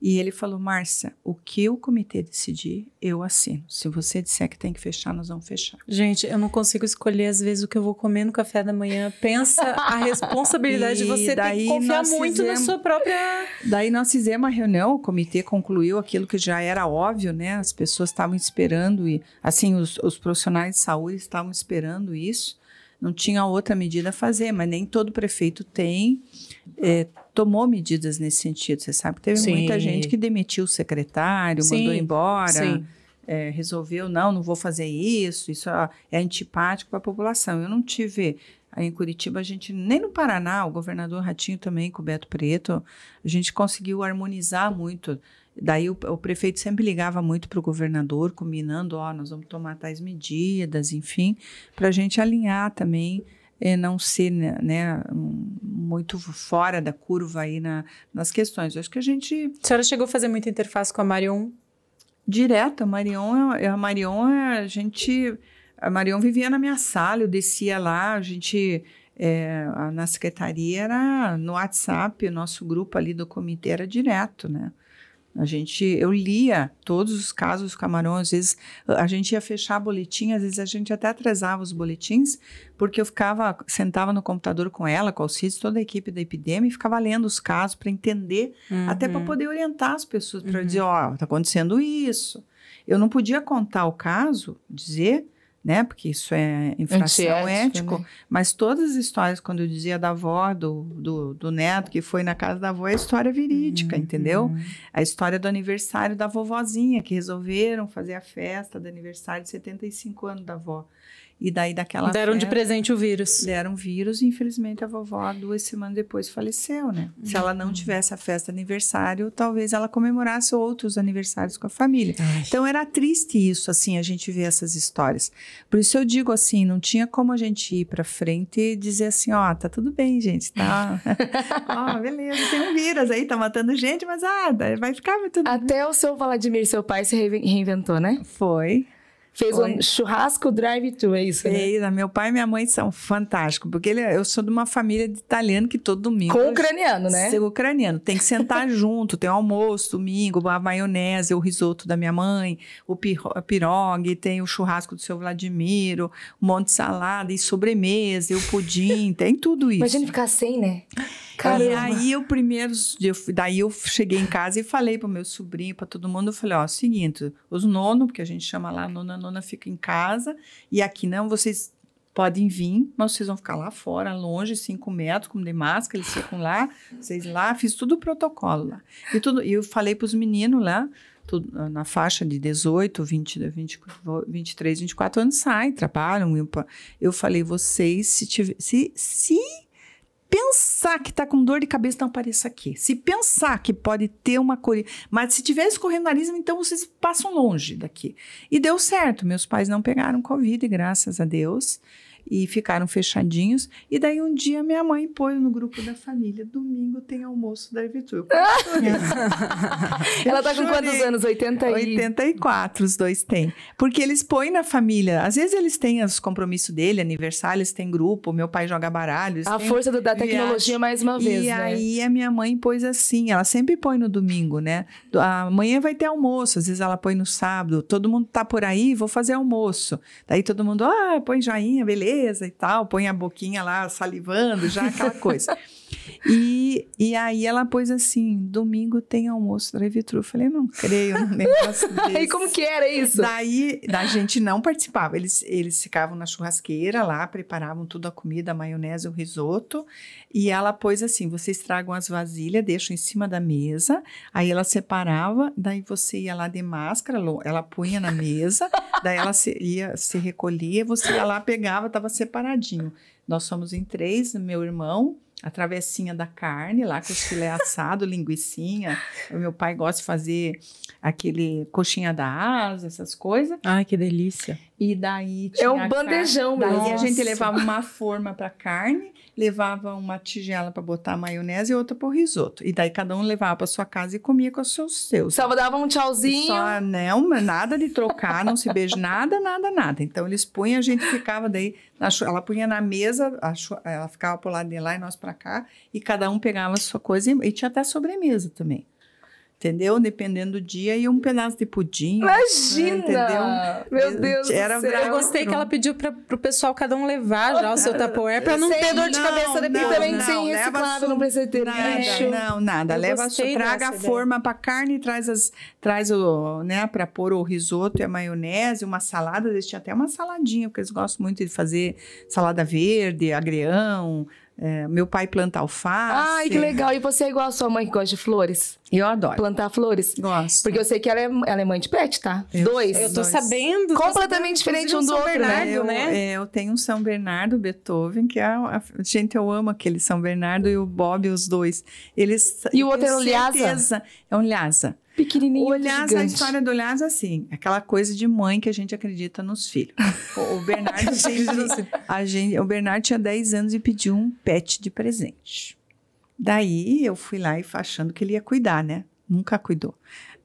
E ele falou: Márcia, o que o comitê decidir, eu assino. Se você disser que tem que fechar, nós vamos fechar. Gente, eu não consigo escolher, às vezes, o que eu vou comer no café da manhã. Pensa a [laughs] responsabilidade de você daí ter que confiar muito fizemos, na sua própria. Daí nós fizemos uma reunião, o comitê concluiu aquilo que já era óbvio, né? As pessoas estavam esperando, e assim, os, os profissionais de saúde estavam esperando isso. Não tinha outra medida a fazer, mas nem todo prefeito tem. É, tomou medidas nesse sentido. Você sabe que teve Sim. muita gente que demitiu o secretário, Sim. mandou embora. Sim. É, resolveu, não, não vou fazer isso, isso é, é antipático para a população. Eu não tive. em Curitiba, a gente, nem no Paraná, o governador Ratinho também, com o Beto Preto, a gente conseguiu harmonizar muito. Daí o, o prefeito sempre ligava muito para o governador, combinando, ó, oh, nós vamos tomar tais medidas, enfim, para a gente alinhar também é, não ser né, né muito fora da curva aí na, nas questões. Eu acho que a gente. A senhora chegou a fazer muita interface com a Marion? Direto, a Marion, a Marion, a gente. A Marion vivia na minha sala, eu descia lá, a gente. É, na secretaria era no WhatsApp, o nosso grupo ali do comitê era direto, né? A gente, eu lia todos os casos do camarão, às vezes a gente ia fechar boletim, às vezes a gente até atrasava os boletins, porque eu ficava, sentava no computador com ela, com o CIS, toda a equipe da epidemia, e ficava lendo os casos para entender, uhum. até para poder orientar as pessoas, para uhum. dizer, ó, oh, tá acontecendo isso. Eu não podia contar o caso, dizer, né? Porque isso é infração ética Né? Mas todas as histórias, quando eu dizia da avó, do, do, do neto que foi na casa da avó, é história verídica, uhum. entendeu? A história do aniversário da vovozinha, que resolveram fazer a festa do aniversário de 75 anos da avó. E daí daquela Deram festa, de presente o vírus. Deram vírus e infelizmente a vovó duas semanas depois faleceu, né? Se ela não uhum. tivesse a festa aniversário, talvez ela comemorasse outros aniversários com a família. Ai. Então era triste isso, assim, a gente ver essas histórias. Por isso eu digo assim, não tinha como a gente ir para frente e dizer assim, ó, oh, tá tudo bem, gente, tá? [laughs] ó, oh, beleza, tem um vírus aí, tá matando gente, mas ah, vai ficar tudo Até o seu Vladimir, seu pai, se reinventou, né? Foi. Fez um churrasco drive-thru, é isso, né? Fez, né? Meu pai e minha mãe são fantásticos, porque ele, é, eu sou de uma família de italiano que todo domingo... Com o ucraniano, né? Ser ucraniano. Tem que sentar [laughs] junto, tem o almoço, domingo, a maionese, o risoto da minha mãe, o pirogue, tem o churrasco do seu Vladimiro, um monte de salada e sobremesa, e o pudim, [laughs] tem tudo isso. Imagina ficar sem, né? Caramba. E aí, eu primeiro... daí eu cheguei em casa e falei pro meu sobrinho, para todo mundo, eu falei, ó, é seguinte, os nono, porque a gente chama lá nona, nona aluna fica em casa e aqui não, vocês podem vir, mas vocês vão ficar lá fora, longe, cinco metros, como de máscara, eles ficam lá, vocês lá, fiz tudo o protocolo lá. E tudo, eu falei para os meninos lá, tudo, ah, na faixa de 18, 20, 20, 23, 24 anos, sai, trabalham. Eu falei, vocês, se, tiver, se, se pensar que tá com dor de cabeça, não apareça aqui. Se pensar que pode ter uma cor. Mas se tiver escorrendo o nariz, então vocês passam longe daqui. E deu certo. Meus pais não pegaram Covid, graças a Deus e ficaram fechadinhos. E daí um dia minha mãe pôs no grupo da família: domingo tem almoço da Evitur. [laughs] Ela tá com quantos anos? 80 e... 84, os dois têm. Porque eles põem na família. Às vezes eles têm os compromissos dele, aniversário, eles têm grupo, meu pai joga baralho. A força da tecnologia mais uma vez. E né? aí a minha mãe pôs assim: ela sempre põe no domingo, né? Amanhã vai ter almoço, às vezes ela põe no sábado, todo mundo tá por aí, vou fazer almoço. Daí todo mundo, ah, põe joinha, beleza beleza e tal, põe a boquinha lá salivando, já aquela coisa. [laughs] E, e aí ela pôs assim: domingo tem almoço da Vitru. Eu falei, não creio no negócio desse. [laughs] e como que era isso? Daí a gente não participava. Eles, eles ficavam na churrasqueira lá, preparavam tudo a comida, a maionese, o risoto. E ela pôs assim: vocês tragam as vasilhas, deixam em cima da mesa. Aí ela separava, daí você ia lá de máscara, ela punha na mesa, [laughs] daí ela se, ia, se recolhia, você ia lá, pegava, estava separadinho. Nós somos em três, meu irmão, a travessinha da carne lá com o filé [laughs] assado, linguiçinha. O meu pai gosta de fazer aquele coxinha da asa, essas coisas. Ai, que delícia. E daí é tinha. É um bandejão carne. Daí Nossa. a gente levava uma forma para carne, levava uma tigela para botar maionese e outra para risoto. E daí cada um levava para sua casa e comia com os seus. seus. Só dava um tchauzinho. Só, não, né, nada de trocar, não se beija, nada, nada, nada. Então eles punham, a gente ficava daí, ela punha na mesa, ela ficava pro lado de lá e nós para cá, e cada um pegava a sua coisa e, e tinha até sobremesa também entendeu? Dependendo do dia, e um pedaço de pudim. Né, Imagina! Entendeu? Meu Deus Era do céu. Eu gostei que ela pediu para o pessoal cada um levar já o seu tapoé para não ter dor de cabeça depois. Não, também não, sem isso, claro, não precisa ter nada, lixo. Não, nada. Eu leva só, traga a forma para carne e traz as traz o, né, para pôr o risoto e a maionese, uma salada, eles tinham até uma saladinha, porque eles gostam muito de fazer salada verde, agrião, é, meu pai planta alface. Ai, que legal. E você é igual a sua mãe que gosta de flores? Eu adoro. Plantar flores? Gosto. Porque eu sei que ela é, ela é mãe de pet, tá? Eu, Dois. Eu tô Dois. sabendo. Completamente tô sabendo, diferente um do São outro, né? Bernardo, né? eu, né? Eu, tenho um São Bernardo, Beethoven, que é... A, gente, eu amo aquele São Bernardo e o Bob, os dois. Eles... E o outro é um Lhasa? É um Lhasa pequenininho. O a história do Olhas é assim, aquela coisa de mãe que a gente acredita nos filhos. O Bernardo, [laughs] assim, a gente, o Bernardo tinha 10 anos e pediu um pet de presente. Daí eu fui lá e achando que ele ia cuidar, né? Nunca cuidou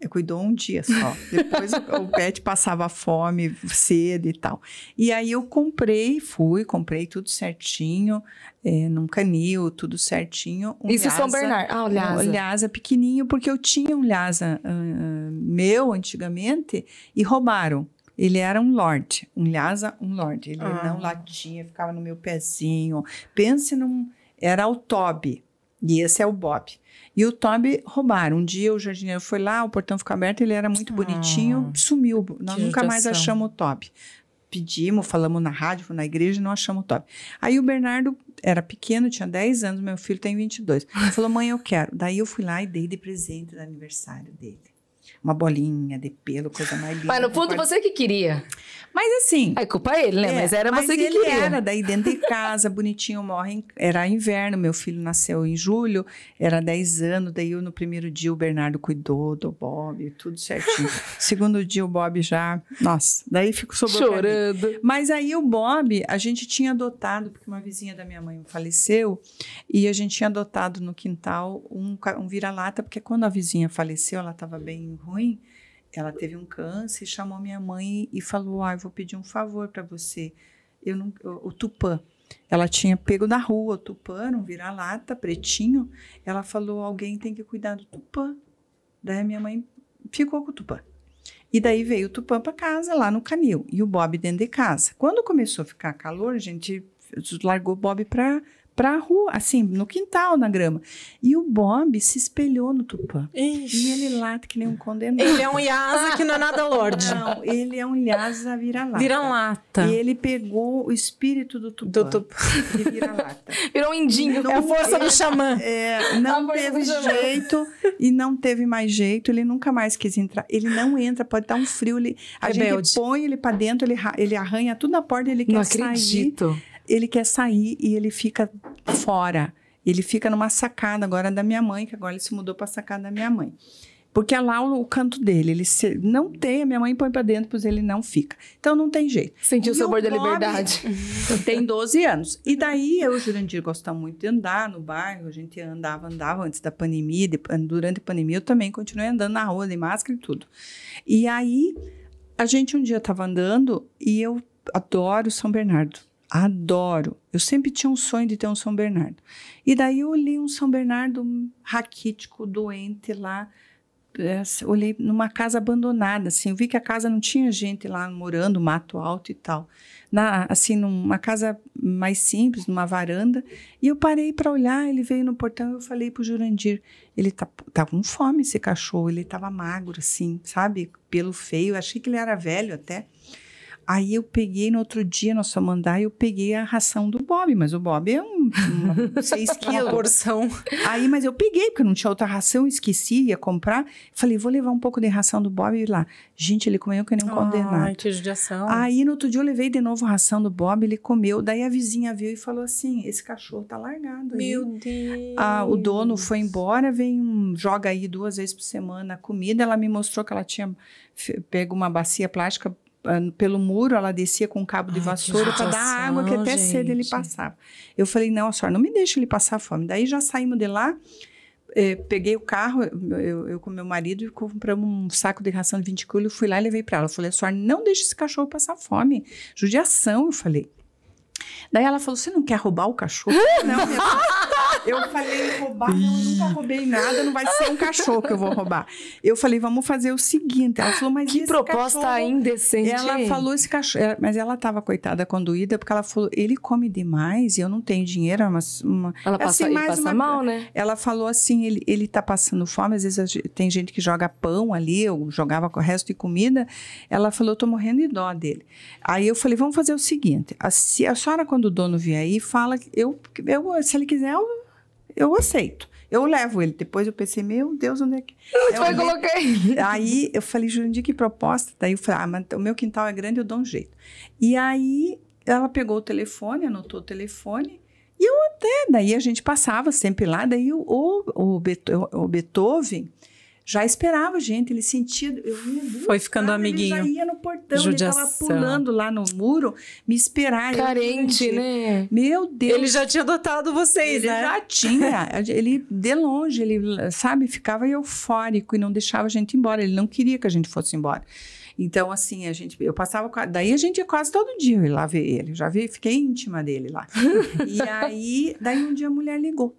cuidou um dia só. Depois o, pet passava fome, sede e tal. E aí eu comprei, fui, comprei tudo certinho, é, num canil, tudo certinho. Um Isso é Lhasa, São Bernardo. Ah, o é, Lhasa. Um Lhasa pequenininho, porque eu tinha um Lhasa uh, meu antigamente e roubaram. Ele era um lord, um Lhasa, um lord. Ele ah. não latia, ficava no meu pezinho. Pense num... Era o Toby. E esse é o Bob. E o Toby roubaram. Um dia o jardineiro foi lá, o portão ficou aberto, ele era muito ah, bonitinho, ah, sumiu. Nós nunca judiação. mais achamos o Toby. Pedimos, falamos na rádio, na igreja, não achamos o Toby. Aí o Bernardo era pequeno, tinha 10 anos, meu filho tem 22. Ele falou, mãe, eu quero. Daí eu fui lá e dei de presente do aniversário dele uma bolinha de pelo, coisa mais linda. Mas no fundo você que queria. Mas assim. É culpa ele, né? É, mas era mas você que queria. Era daí dentro de casa, [laughs] bonitinho, morre. Era inverno, meu filho nasceu em julho, era 10 anos. Daí eu, no primeiro dia o Bernardo cuidou do Bob, tudo certinho. [laughs] Segundo dia o Bob já. Nossa, daí ficou chorando. Mas aí o Bob, a gente tinha adotado, porque uma vizinha da minha mãe faleceu, e a gente tinha adotado no quintal um, um vira-lata, porque quando a vizinha faleceu, ela estava bem ruim mãe, ela teve um câncer, chamou minha mãe e falou: "Ah, eu vou pedir um favor para você. Eu não, o, o tupã. Ela tinha pego na rua o tupã, um vira-lata pretinho. Ela falou: "Alguém tem que cuidar do tupã". Daí minha mãe ficou com o tupã. E daí veio o tupã para casa, lá no canil, e o Bob dentro de casa. Quando começou a ficar calor, a gente largou o Bob para pra rua, assim, no quintal, na grama. E o Bob se espelhou no Tupã. Ixi. E ele lata que nem um condenado. Ele é um Yasa que não é nada Lorde. Não, ele é um Yasa vira-lata. Vira-lata. E ele pegou o espírito do Tupã. Do Tupã. E vira-lata. Virou um indinho. Não, é a força ele, do xamã. É, não teve jeito e não teve mais jeito. Ele nunca mais quis entrar. Ele não entra, pode estar um frio. Ele, a Rebelde. gente põe ele para dentro, ele, ele arranha tudo na porta ele quer não sair. Não acredito ele quer sair e ele fica fora. Ele fica numa sacada agora da minha mãe, que agora ele se mudou para a sacada da minha mãe. Porque é lá o, o canto dele. Ele se, não tem, a minha mãe põe para dentro, pois ele não fica. Então não tem jeito. Sentiu o sabor da liberdade. [laughs] tem 12 anos. E daí eu Jurandir gostava muito de andar no bairro. A gente andava, andava antes da pandemia. durante a pandemia eu também continuei andando na rua, de máscara e tudo. E aí a gente um dia estava andando e eu adoro São Bernardo. Adoro. Eu sempre tinha um sonho de ter um São Bernardo. E daí eu olhei um São Bernardo raquítico, doente lá. Olhei numa casa abandonada, assim. Eu vi que a casa não tinha gente lá morando, mato alto e tal. Na, assim, numa casa mais simples, numa varanda. E eu parei para olhar, ele veio no portão eu falei pro Jurandir: ele tá, tá com fome esse cachorro, ele tava magro, assim, sabe? Pelo feio. achei que ele era velho até. Aí eu peguei no outro dia, nós mandar. e eu peguei a ração do Bob, mas o Bob é um, uma, [laughs] seis quilos. Uma porção. Aí, mas eu peguei, porque não tinha outra ração, esqueci, ia comprar. Falei, vou levar um pouco de ração do Bob e lá. Gente, ele comeu que nem um ah, condenado. Ai, que judiação. Aí no outro dia eu levei de novo a ração do Bob, ele comeu. Daí a vizinha viu e falou assim: esse cachorro tá largado. Aí. Meu Deus. Ah, o dono foi embora, vem um, joga aí duas vezes por semana a comida. Ela me mostrou que ela tinha pego uma bacia plástica ah, pelo muro, ela descia com um cabo de Ai, vassoura para dar água, que até gente. cedo ele passava. Eu falei, não, a senhora não me deixa ele passar fome. Daí já saímos de lá, eh, peguei o carro, eu, eu, com meu marido, compramos um saco de ração de 20 quilos, fui lá e levei para ela. Eu falei, a senhora não deixa esse cachorro passar fome. Judiação, eu falei. Daí ela falou: Você não quer roubar o cachorro? não, minha... Eu falei: Roubar? Não, eu nunca roubei nada, não vai ser um cachorro que eu vou roubar. Eu falei: Vamos fazer o seguinte. Ela falou: Mas que proposta cachorro... indecente. Ela hein? falou: Esse cachorro. Mas ela tava, coitada, conduída, porque ela falou: Ele come demais e eu não tenho dinheiro. É mas uma... Ela passa, assim, passa uma... mal, né? Ela falou assim: ele, ele tá passando fome, às vezes tem gente que joga pão ali, eu jogava o resto de comida. Ela falou: Eu tô morrendo de dó dele. Aí eu falei: Vamos fazer o seguinte. A, se a senhora, quando quando o dono vier aí, fala, eu, eu se ele quiser, eu, eu aceito. Eu levo ele. Depois eu pensei, meu Deus, onde é que. É onde foi é coloquei? [laughs] Aí eu falei, Jurandir, que proposta? Daí eu falei, ah, mas o meu quintal é grande, eu dou um jeito. E aí ela pegou o telefone, anotou o telefone, e eu até. Daí a gente passava sempre lá. Daí o, o, o Beethoven já esperava gente, ele sentia. Eu Foi ficando cara, amiguinho. Ele já ia no portão, Judiação. ele estava pulando lá no muro, me esperar. Carente, né? Meu Deus. Ele já tinha adotado vocês, ele né? Ele já tinha. [laughs] ele, de longe, ele, sabe, ficava eufórico e não deixava a gente embora. Ele não queria que a gente fosse embora. Então, assim, a gente, eu passava, daí a gente ia quase todo dia lá ver ele. Já vi, fiquei íntima dele lá. [laughs] e aí, daí um dia a mulher ligou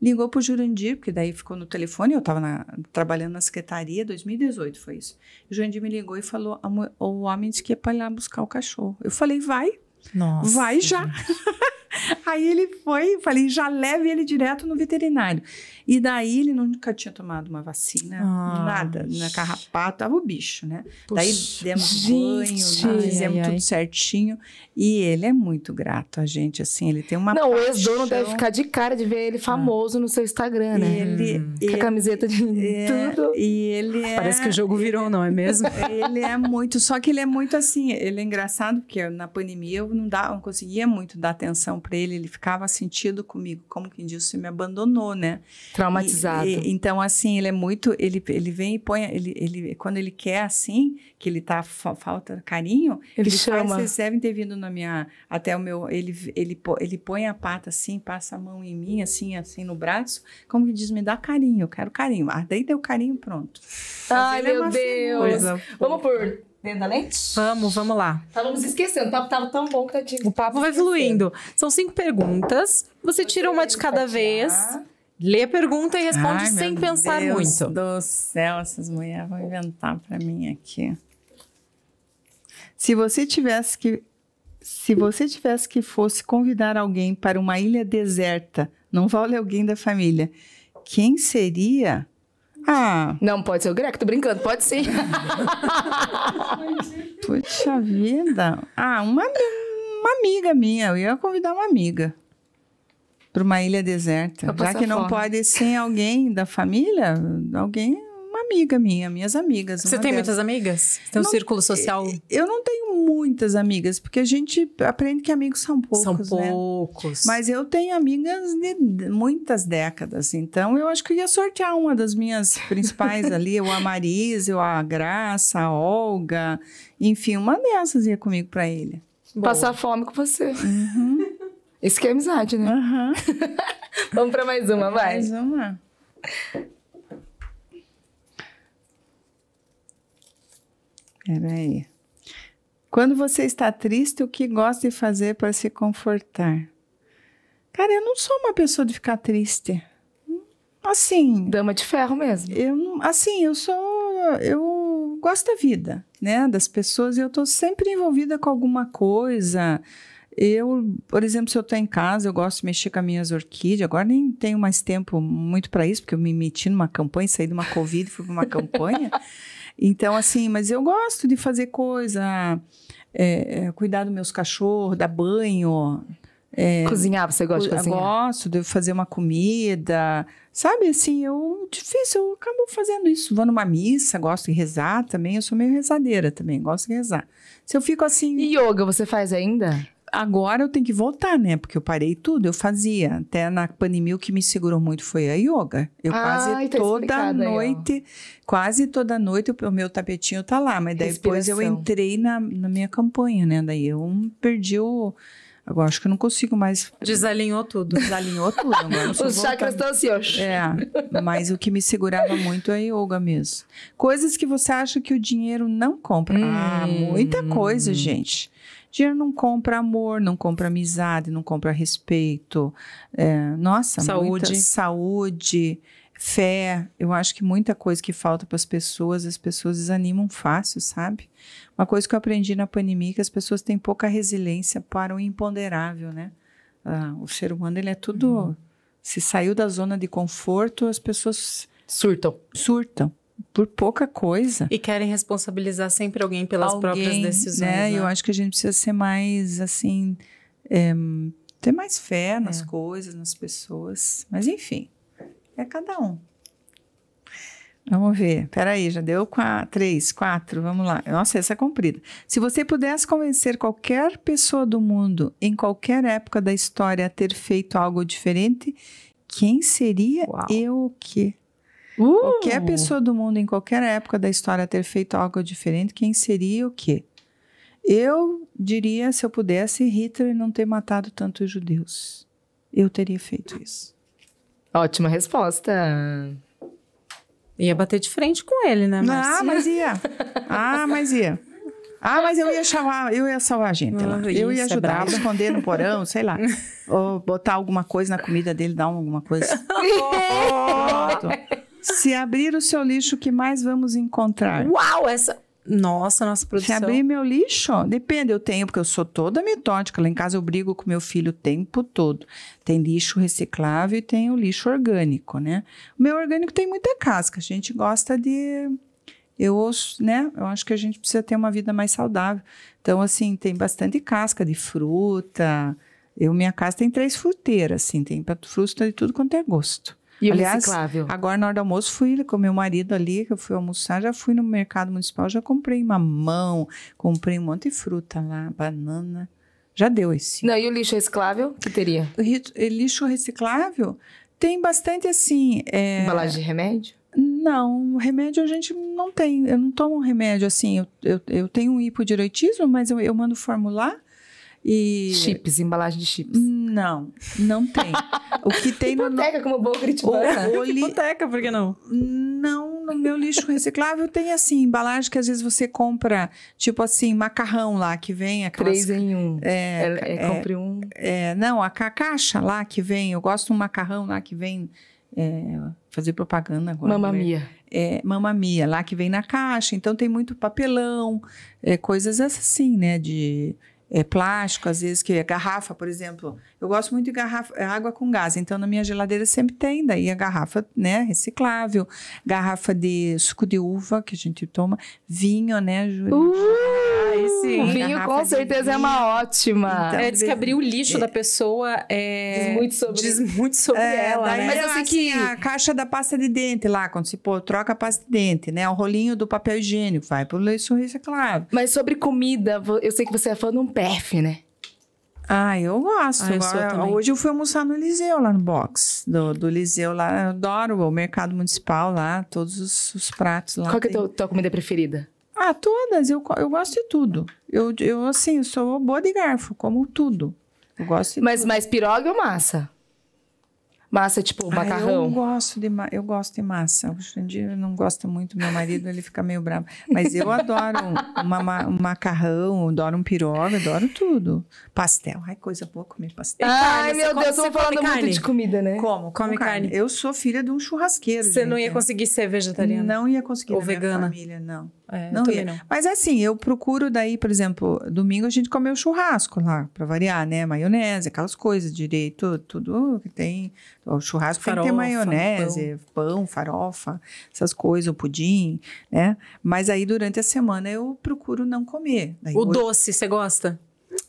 Ligou para o Jurandir, porque daí ficou no telefone, eu estava trabalhando na secretaria, 2018 foi isso. O Jurandir me ligou e falou: o homem disse que ia para lá buscar o cachorro. Eu falei: vai, Nossa, vai já. [laughs] Aí ele foi, falei, já leve ele direto no veterinário. E daí ele nunca tinha tomado uma vacina, ah, nada, na carrapato, tava o bicho, né? Puxa, daí demos gente, banho, fizemos ai, tudo ai. certinho. E ele é muito grato a gente, assim, ele tem uma Não, paixão. o ex-dono deve ficar de cara de ver ele famoso ah. no seu Instagram, né? Ele, hum. É Com a camiseta de é, tudo. E ele é, Parece que o jogo virou, não é mesmo? [laughs] ele é muito, só que ele é muito assim, ele é engraçado, porque na pandemia eu não, dá, não conseguia muito dar atenção para ele, ele ficava sentido comigo, como quem disse, me abandonou, né? Traumatizado. E, e, então, assim, ele é muito. Ele, ele vem e põe. Ele, ele, quando ele quer, assim, que ele tá falta carinho, ele, ele chama. Faz, vocês devem ter vindo na minha. Até o meu. Ele, ele, ele põe a pata assim, passa a mão em mim, assim, assim, no braço, como que diz, me dá carinho, eu quero carinho. Ah, daí deu carinho, pronto. Ai, é meu é Deus! Vamos por dentro da lente? Vamos, vamos lá. Estávamos esquecendo, o papo estava tão bom que eu tive. O papo vai fluindo. São cinco perguntas. Você tira uma de cada vez. Lê a pergunta e responde Ai, sem pensar Deus muito. Deus do céu, essas mulheres vão inventar para mim aqui. Se você tivesse que se você tivesse que fosse convidar alguém para uma ilha deserta, não vale alguém da família, quem seria? Ah. Não pode ser o Greco, tô brincando, pode ser. [laughs] Puxa vida. Ah, uma, uma amiga minha, eu ia convidar uma amiga para uma ilha deserta. Já que não pode ser alguém da família, alguém uma amiga minha, minhas amigas. Você tem delas. muitas amigas? Tem um não, círculo social? Eu não tenho muitas amigas, porque a gente aprende que amigos são poucos. São né? poucos. Né? Mas eu tenho amigas de muitas décadas, então eu acho que eu ia sortear uma das minhas principais ali, ou a Marisa, ou a Graça, a Olga, enfim, uma dessas ia comigo para ele. Boa. Passar fome com você. Uhum. Isso que é amizade, né? Uhum. [laughs] Vamos para mais uma, vai. Mais uma. Peraí. Quando você está triste, o que gosta de fazer para se confortar? Cara, eu não sou uma pessoa de ficar triste. Assim. Dama de ferro mesmo. Eu, assim, eu sou. Eu gosto da vida, né? Das pessoas. E eu estou sempre envolvida com alguma coisa. Eu, por exemplo, se eu estou em casa, eu gosto de mexer com as minhas orquídeas. Agora nem tenho mais tempo muito para isso, porque eu me meti numa campanha, saí de uma Covid, fui para uma campanha. [laughs] Então, assim, mas eu gosto de fazer coisa, é, é, cuidar dos meus cachorros, dar banho. É, cozinhar, você gosta de cozinhar? Gosto de fazer uma comida. Sabe, assim, eu... Difícil, eu acabo fazendo isso. Vou numa missa, gosto de rezar também. Eu sou meio rezadeira também, gosto de rezar. Se eu fico assim... E yoga você faz ainda? agora eu tenho que voltar, né? Porque eu parei tudo, eu fazia. Até na pandemia o que me segurou muito foi a yoga. Eu ah, quase tá toda noite, aí, quase toda noite o meu tapetinho tá lá. Mas daí depois eu entrei na, na minha campanha, né? Daí eu perdi o... Agora acho que eu não consigo mais. Desalinhou tudo. Desalinhou tudo. Agora Os voltando. chakras estão assim, ó. É, mas o que me segurava muito é yoga mesmo. Coisas que você acha que o dinheiro não compra. Ah, hum, ah, muita coisa, gente. Dinheiro não compra amor, não compra amizade, não compra respeito. É, nossa, saúde. Muita saúde, fé. Eu acho que muita coisa que falta para as pessoas, as pessoas desanimam fácil, sabe? Uma coisa que eu aprendi na pandemia é que as pessoas têm pouca resiliência para o imponderável, né? Ah, o ser humano, ele é tudo. Uhum. Se saiu da zona de conforto, as pessoas. Surtam. Surtam por pouca coisa. E querem responsabilizar sempre alguém pelas alguém, próprias decisões. Né? né? Eu acho que a gente precisa ser mais assim. É, ter mais fé nas é. coisas, nas pessoas. Mas enfim, é cada um. Vamos ver. Peraí, já deu quatro, três, quatro. Vamos lá. Nossa, essa é comprida. Se você pudesse convencer qualquer pessoa do mundo, em qualquer época da história, a ter feito algo diferente, quem seria Uau. eu o quê? Uh! Qualquer pessoa do mundo, em qualquer época da história, ter feito algo diferente, quem seria o quê? Eu diria, se eu pudesse, Hitler não ter matado tantos judeus. Eu teria feito isso. Ótima resposta. Ia bater de frente com ele, né, Marcia? Ah, mas ia. Ah, mas ia. Ah, mas eu ia chamar, eu ia salvar a gente eu ia é ajudar, é esconder no porão, sei lá. [laughs] Ou botar alguma coisa na comida dele, dar uma, alguma coisa. [laughs] Se abrir o seu lixo, o que mais vamos encontrar? Uau, essa. Nossa, nossa produção. Se abrir meu lixo, depende, eu tenho, porque eu sou toda metódica. Lá em casa eu brigo com meu filho o tempo todo. Tem lixo reciclável e tem o lixo orgânico, né? O meu orgânico tem muita casca. A gente gosta de. Eu ouço, né? Eu acho que a gente precisa ter uma vida mais saudável. Então, assim, tem bastante casca de fruta. Eu, minha casa tem três fruteiras, assim, tem fruta de tudo quanto é gosto. E Aliás, reciclável. agora na hora do almoço fui com meu marido ali, que eu fui almoçar, já fui no mercado municipal, já comprei mamão, comprei um monte de fruta lá, banana. Já deu esse. Não, e o lixo reciclável, que teria? O eh, lixo reciclável tem bastante assim... É... Embalagem de remédio? Não, remédio a gente não tem. Eu não tomo remédio assim. Eu, eu, eu tenho um hipodireitismo, mas eu, eu mando formular e... Chips, embalagem de chips. Não, não tem. o que tem hipoteca, no... como boa criticadora. Li... Hipoteca, por que não? Não, no meu lixo reciclável tem, assim, embalagem que às vezes você compra, tipo assim, macarrão lá, que vem... Aquelas... Três em um. É, é, é, é compre um. É, não, a caixa lá que vem, eu gosto de um macarrão lá que vem... É, fazer propaganda agora. Mamamia. Né? É, mamamia, lá que vem na caixa. Então tem muito papelão, é, coisas assim, né? De é, plástico, às vezes que é garrafa, por exemplo. Eu gosto muito de garrafa, é água com gás, então na minha geladeira sempre tem, daí a garrafa, né, reciclável, garrafa de suco de uva que a gente toma, vinho, né, Júlia? Uh, ah, vinho com certeza vinho. é uma ótima. Então, é abrir o lixo é, da pessoa é, diz muito sobre, diz muito sobre é, ela. né? Mas eu sei assim, que a caixa da pasta de dente lá, quando se pô, troca a pasta de dente, né, o rolinho do papel higiênico vai pro lixo reciclável. Mas sobre comida, eu sei que você é fã de um PF, né? Ah, eu gosto. Ah, eu Agora, hoje eu fui almoçar no Liseu, lá no box do, do Liseu lá. Eu adoro o mercado municipal lá, todos os, os pratos lá. Qual que é a tua, tua comida preferida? Ah, todas. Eu, eu gosto de tudo. Eu, eu assim, eu sou boa de garfo, como tudo. Eu gosto de mas, tudo. mas piroga ou massa? Massa, tipo, ah, macarrão. Ah, eu gosto de eu gosto de massa. O em eu não gosto muito, meu marido ele fica meio bravo. Mas eu adoro uma, um macarrão, adoro um piroga, adoro tudo. Pastel. Ai, coisa boa comer pastel. Ai, meu Deus, eu tô falando carne? muito de comida, né? Como? Come carne. carne. Eu sou filha de um churrasqueiro. Você gente. não ia conseguir ser vegetariana? Não ia conseguir. Ou vegana? Família, não. É, não ia. Não. Mas assim, eu procuro daí, por exemplo, domingo a gente comeu churrasco lá, para variar, né? Maionese, aquelas coisas direito, tudo que tem. O churrasco farofa, tem que ter maionese, pão. pão. farofa, essas coisas, o pudim, né? Mas aí durante a semana eu procuro não comer. Daí o hoje... doce, você gosta?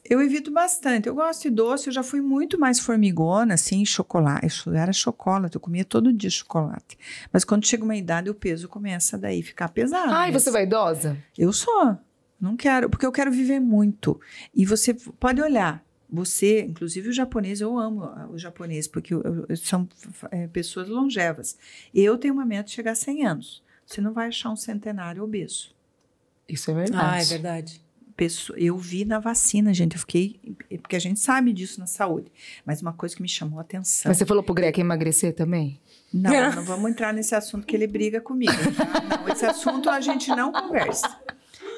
Eu evito bastante. Eu gosto de doce, eu já fui muito mais formigona, assim, chocolate. Eu era chocolate, eu comia todo dia chocolate. Mas quando chega uma idade, o peso começa daí ficar pesado. Ai, mas... você vai idosa? Eu sou. Não quero, porque eu quero viver muito. E você pode olhar, você, inclusive o japonês, eu amo ah, o japonês, porque eu, eu, são é, pessoas longevas. Eu tenho uma meta de chegar a 100 anos. Você não vai achar um centenário obeso. Isso é verdade. Ah, é verdade pessoa. Eu vi na vacina, gente. Eu fiquei. Porque a gente sabe disso na saúde. Mas uma coisa que me chamou a atenção. Mas você falou pro Greco emagrecer também? Não, [laughs] não, vamos entrar nesse assunto que ele briga comigo. Tá? Não, esse assunto a gente não conversa.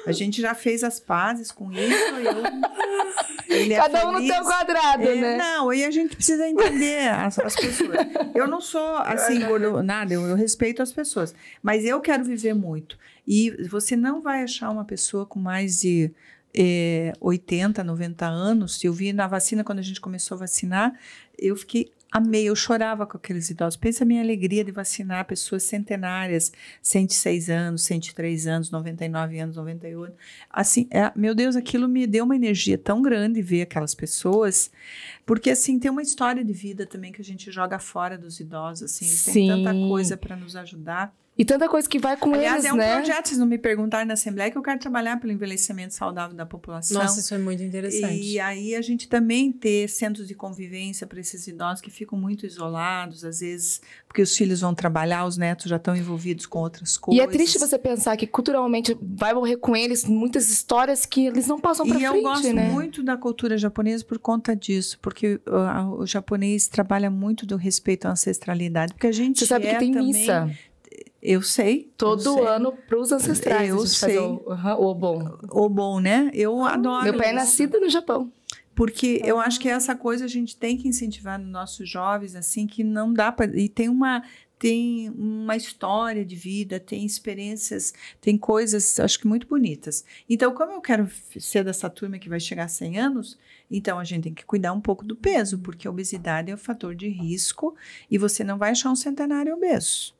A gente já fez as pazes com isso. Eu, ele é Cada é um feliz. no seu quadrado, é, né? Não, e a gente precisa entender as, as pessoas. Eu não sou assim, eu, nada, eu, eu respeito as pessoas. Mas eu quero viver muito. E você não vai achar uma pessoa com mais de é, 80, 90 anos. Eu vi na vacina, quando a gente começou a vacinar, eu fiquei amei, eu chorava com aqueles idosos. Pensa a minha alegria de vacinar pessoas centenárias, 106 anos, 103 anos, 99 anos, 98. Assim, é, meu Deus, aquilo me deu uma energia tão grande ver aquelas pessoas, porque assim, tem uma história de vida também que a gente joga fora dos idosos, assim, eles Sim. têm tanta coisa para nos ajudar. E tanta coisa que vai com Aliás, eles, né? Aliás, é um né? projeto, se não me perguntaram na Assembleia, que eu quero trabalhar pelo envelhecimento saudável da população. Nossa, isso é muito interessante. E aí a gente também ter centros de convivência para esses idosos que ficam muito isolados, às vezes, porque os filhos vão trabalhar, os netos já estão envolvidos com outras coisas. E é triste você pensar que culturalmente vai morrer com eles muitas histórias que eles não passam para frente, né? E eu gosto né? muito da cultura japonesa por conta disso, porque o, ah, o japonês trabalha muito do respeito à ancestralidade, porque a gente Você sabe é que tem também... missa eu sei. Todo eu sei. ano para os ancestrais. Eu sei. O, bom, o Obon. né? Eu ah, adoro. Meu pai é isso. é nascido no Japão. Porque então. eu acho que é essa coisa a gente tem que incentivar nos nossos jovens, assim, que não dá para. E tem uma. Tem uma história de vida, tem experiências, tem coisas, acho que muito bonitas. Então, como eu quero ser dessa turma que vai chegar a 100 anos, então a gente tem que cuidar um pouco do peso, porque a obesidade é o um fator de risco e você não vai achar um centenário obeso.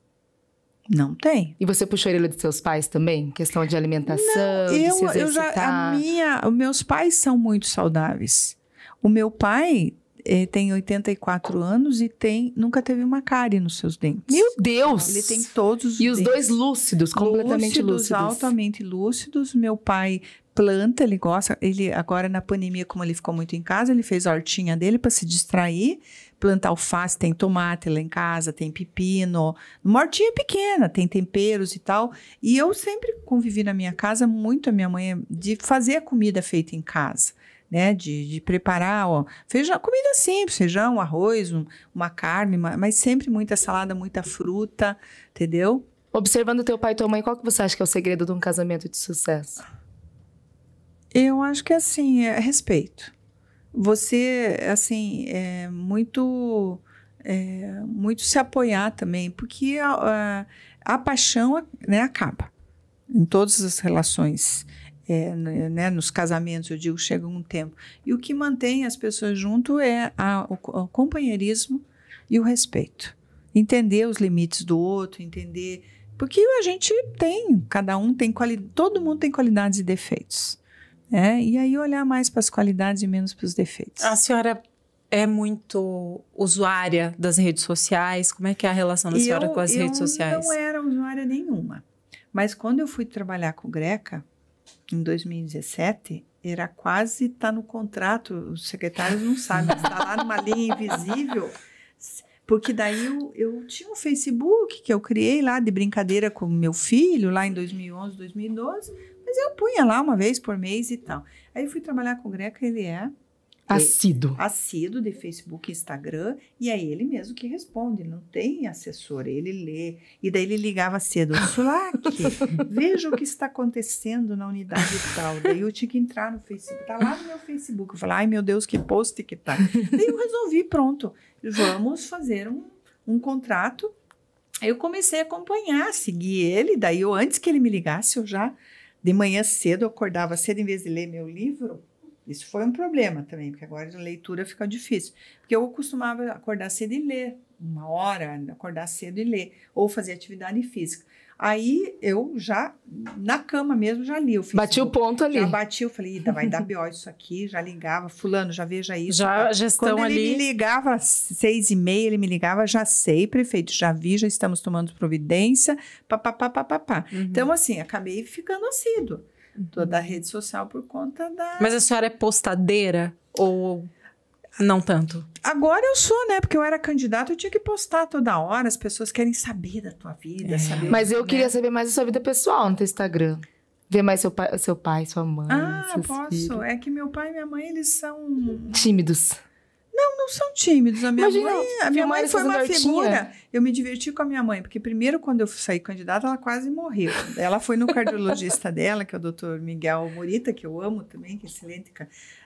Não tem. E você puxou a orelha dos seus pais também? Questão de alimentação, Não, eu, de eu já, a minha, os meus pais são muito saudáveis. O meu pai eh, tem 84 anos e tem nunca teve uma cárie nos seus dentes. Meu Deus! Ele tem todos os E os dois lúcidos, completamente lúcidos, lúcidos. altamente lúcidos. Meu pai planta, ele gosta, ele agora na pandemia como ele ficou muito em casa, ele fez a hortinha dele para se distrair planta alface, tem tomate lá em casa, tem pepino, mortinha hortinha pequena, tem temperos e tal. E eu sempre convivi na minha casa muito a minha mãe de fazer a comida feita em casa. Né, de, de preparar ó, feijão, comida simples, feijão, arroz, um, uma carne, mas sempre muita salada, muita fruta, entendeu? Observando teu pai e tua mãe, qual que você acha que é o segredo de um casamento de sucesso? Eu acho que assim, é respeito você, assim, é muito, é, muito se apoiar também, porque a, a, a paixão né, acaba em todas as relações. É, né, né, nos casamentos, eu digo, chega um tempo. E o que mantém as pessoas junto é a, o, o companheirismo e o respeito. Entender os limites do outro, entender. Porque a gente tem, cada um tem qualidade, todo mundo tem qualidades e defeitos né? E aí olhar mais para as qualidades e menos para os defeitos. A senhora é muito usuária das redes sociais? Como é que é a relação da eu, senhora com as redes sociais? Eu não era usuária nenhuma. Mas quando eu fui trabalhar com Greca, em 2017, era quase tá no contrato, os secretários não sabem, está [laughs] lá numa linha invisível porque daí eu, eu tinha um Facebook que eu criei lá de brincadeira com meu filho, lá em 2011, 2012. Mas eu punha lá uma vez por mês e tal. Aí eu fui trabalhar com o Greco, ele é Assido. É, Assido de Facebook e Instagram. E é ele mesmo que responde, não tem assessor, ele lê. E daí ele ligava cedo: Sulac, [laughs] veja o que está acontecendo na unidade e tal. Daí eu tinha que entrar no Facebook, tá lá no meu Facebook. Eu falei: ai meu Deus, que post que tá. daí eu resolvi, pronto vamos fazer um, um contrato. Eu comecei a acompanhar, seguir ele, daí eu, antes que ele me ligasse, eu já de manhã cedo, acordava cedo em vez de ler meu livro. Isso foi um problema também, porque agora a leitura fica difícil. Porque eu costumava acordar cedo e ler, uma hora, acordar cedo e ler, ou fazer atividade física. Aí eu já, na cama mesmo, já li. Eu fiz, bati o ponto ali. Já bati, eu falei, vai dar B.O. isso aqui, já ligava, fulano, já veja isso. Já a gestão Quando ali. ele me ligava às seis e meia, ele me ligava, já sei, prefeito, já vi, já estamos tomando providência, papapá, papapá. Uhum. Então, assim, acabei ficando assíduo. Uhum. Toda a rede social por conta da... Mas a senhora é postadeira ou não tanto. Agora eu sou, né? Porque eu era candidata, eu tinha que postar toda hora. As pessoas querem saber da tua vida. É. Saber Mas eu né? queria saber mais da sua vida pessoal no teu Instagram. Ver mais seu pai, seu pai sua mãe. Ah, posso. Filhos. É que meu pai e minha mãe, eles são. Tímidos. Não, não são tímidos. A minha Imagina, mãe, a minha mãe foi uma figura. Eu me diverti com a minha mãe, porque primeiro, quando eu saí candidata, ela quase morreu. Ela foi no cardiologista [laughs] dela, que é o doutor Miguel Morita, que eu amo também, que é excelente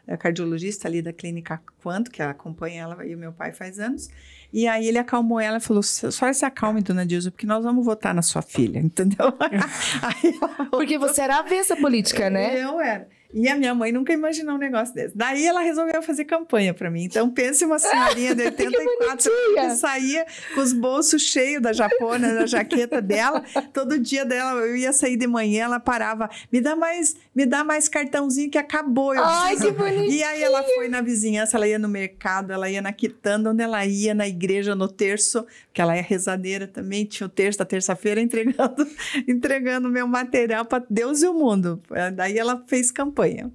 é, cardiologista ali da clínica Quanto, que acompanha ela e o meu pai faz anos. E aí ele acalmou ela e falou: só se acalme, dona Dilson, porque nós vamos votar na sua filha, [laughs] entendeu? [laughs] porque você era a avessa política, né? Eu era. E a minha mãe nunca imaginou um negócio desse. Daí ela resolveu fazer campanha para mim. Então pense uma senhorinha de 84 [laughs] que, que saía com os bolsos cheios da japona, da jaqueta dela. Todo dia dela, eu ia sair de manhã, ela parava, me dá mais, me dá mais cartãozinho que acabou. Eu Ai, que bonitinho. E aí ela foi na vizinhança, ela ia no mercado, ela ia na quitanda, onde ela ia, na igreja, no terço, que ela é rezadeira também, tinha o terço da terça-feira entregando [laughs] entregando meu material para Deus e o mundo. Daí ela fez campanha campanha.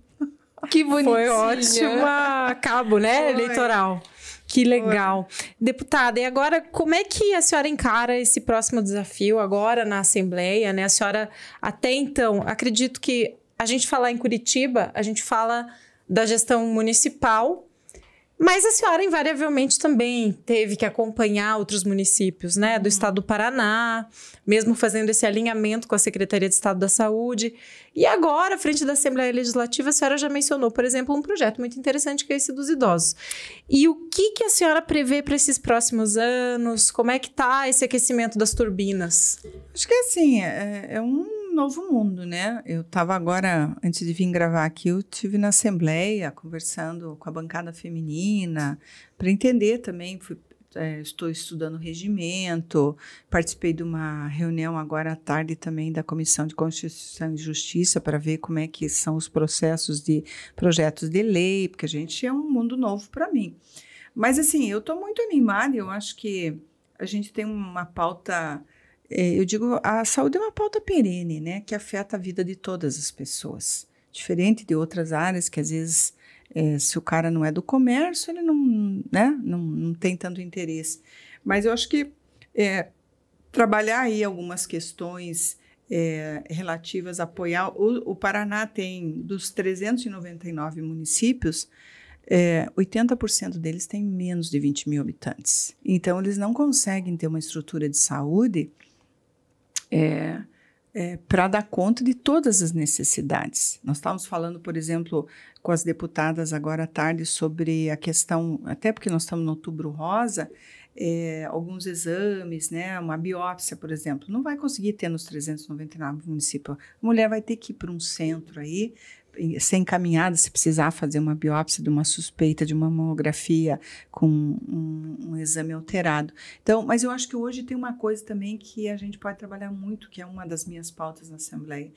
Que bonitinho. Foi ótima cabo, né, Foi. eleitoral. Que legal. Foi. Deputada, e agora como é que a senhora encara esse próximo desafio agora na Assembleia, né? A senhora até então, acredito que a gente falar em Curitiba, a gente fala da gestão municipal, mas a senhora, invariavelmente, também teve que acompanhar outros municípios, né? Do uhum. estado do Paraná, mesmo fazendo esse alinhamento com a Secretaria de Estado da Saúde. E agora, à frente da Assembleia Legislativa, a senhora já mencionou, por exemplo, um projeto muito interessante que é esse dos idosos. E o que, que a senhora prevê para esses próximos anos? Como é que está esse aquecimento das turbinas? Acho que, é assim, é, é um um novo mundo, né? Eu estava agora, antes de vir gravar aqui, eu tive na Assembleia conversando com a bancada feminina para entender também. Fui, é, estou estudando regimento, participei de uma reunião agora à tarde também da Comissão de Constituição e Justiça para ver como é que são os processos de projetos de lei, porque a gente é um mundo novo para mim. Mas assim, eu estou muito animada, eu acho que a gente tem uma pauta é, eu digo, a saúde é uma pauta perene, né, que afeta a vida de todas as pessoas. Diferente de outras áreas que às vezes, é, se o cara não é do comércio, ele não, né, não, não tem tanto interesse. Mas eu acho que é, trabalhar aí algumas questões é, relativas a apoiar. O, o, Paraná tem, dos 399 municípios, é, 80% deles têm menos de 20 mil habitantes. Então, eles não conseguem ter uma estrutura de saúde é, é, para dar conta de todas as necessidades. Nós estávamos falando, por exemplo, com as deputadas agora à tarde sobre a questão, até porque nós estamos no outubro rosa, é, alguns exames, né, uma biópsia, por exemplo, não vai conseguir ter nos 399 municípios. A mulher vai ter que ir para um centro aí ser encaminhada se precisar fazer uma biópsia de uma suspeita de uma mamografia com um, um, exame alterado. Então, mas eu acho que hoje tem uma coisa também que a gente pode trabalhar muito, que é uma das minhas pautas na Assembleia.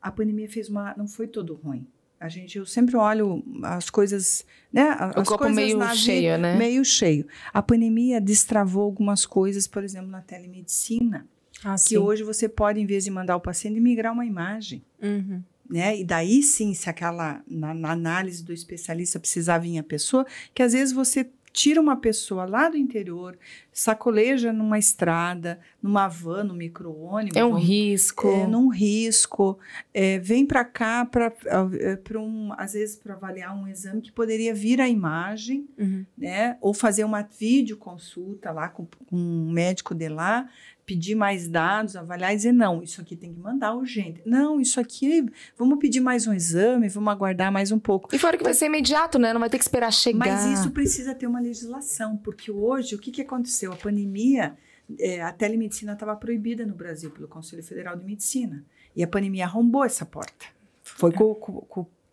A pandemia fez uma, não foi todo ruim. A gente, eu sempre olho as coisas, né? As o copo meio cheio, vida, né? Meio cheio. A pandemia destravou algumas coisas, por exemplo, na telemedicina. Ah, que sim. hoje você pode, em vez de mandar o paciente, migrar uma imagem. Uhum né? E daí sim, se aquela na, na análise do especialista precisar vir a pessoa, que às vezes você tira uma pessoa lá do interior, sacoleja numa estrada, numa van, no micro-ônibus. É um vamos, risco. É, num risco. É, vem para cá, pra, é, é, pra um, às vezes, para avaliar um exame que poderia vir a imagem, uhum. né? ou fazer uma videoconsulta lá com, com um médico de lá, pedir mais dados, avaliar e dizer, não, isso aqui tem que mandar urgente. Não, isso aqui, vamos pedir mais um exame, vamos aguardar mais um pouco. E fora que vai então ser imediato, né? Não vai ter que esperar chegar. Mas isso precisa ter uma legislação, porque hoje, o que, que aconteceu? A pandemia, é, a telemedicina estava proibida no Brasil pelo Conselho Federal de Medicina. E a pandemia arrombou essa porta. Foi é. com, com,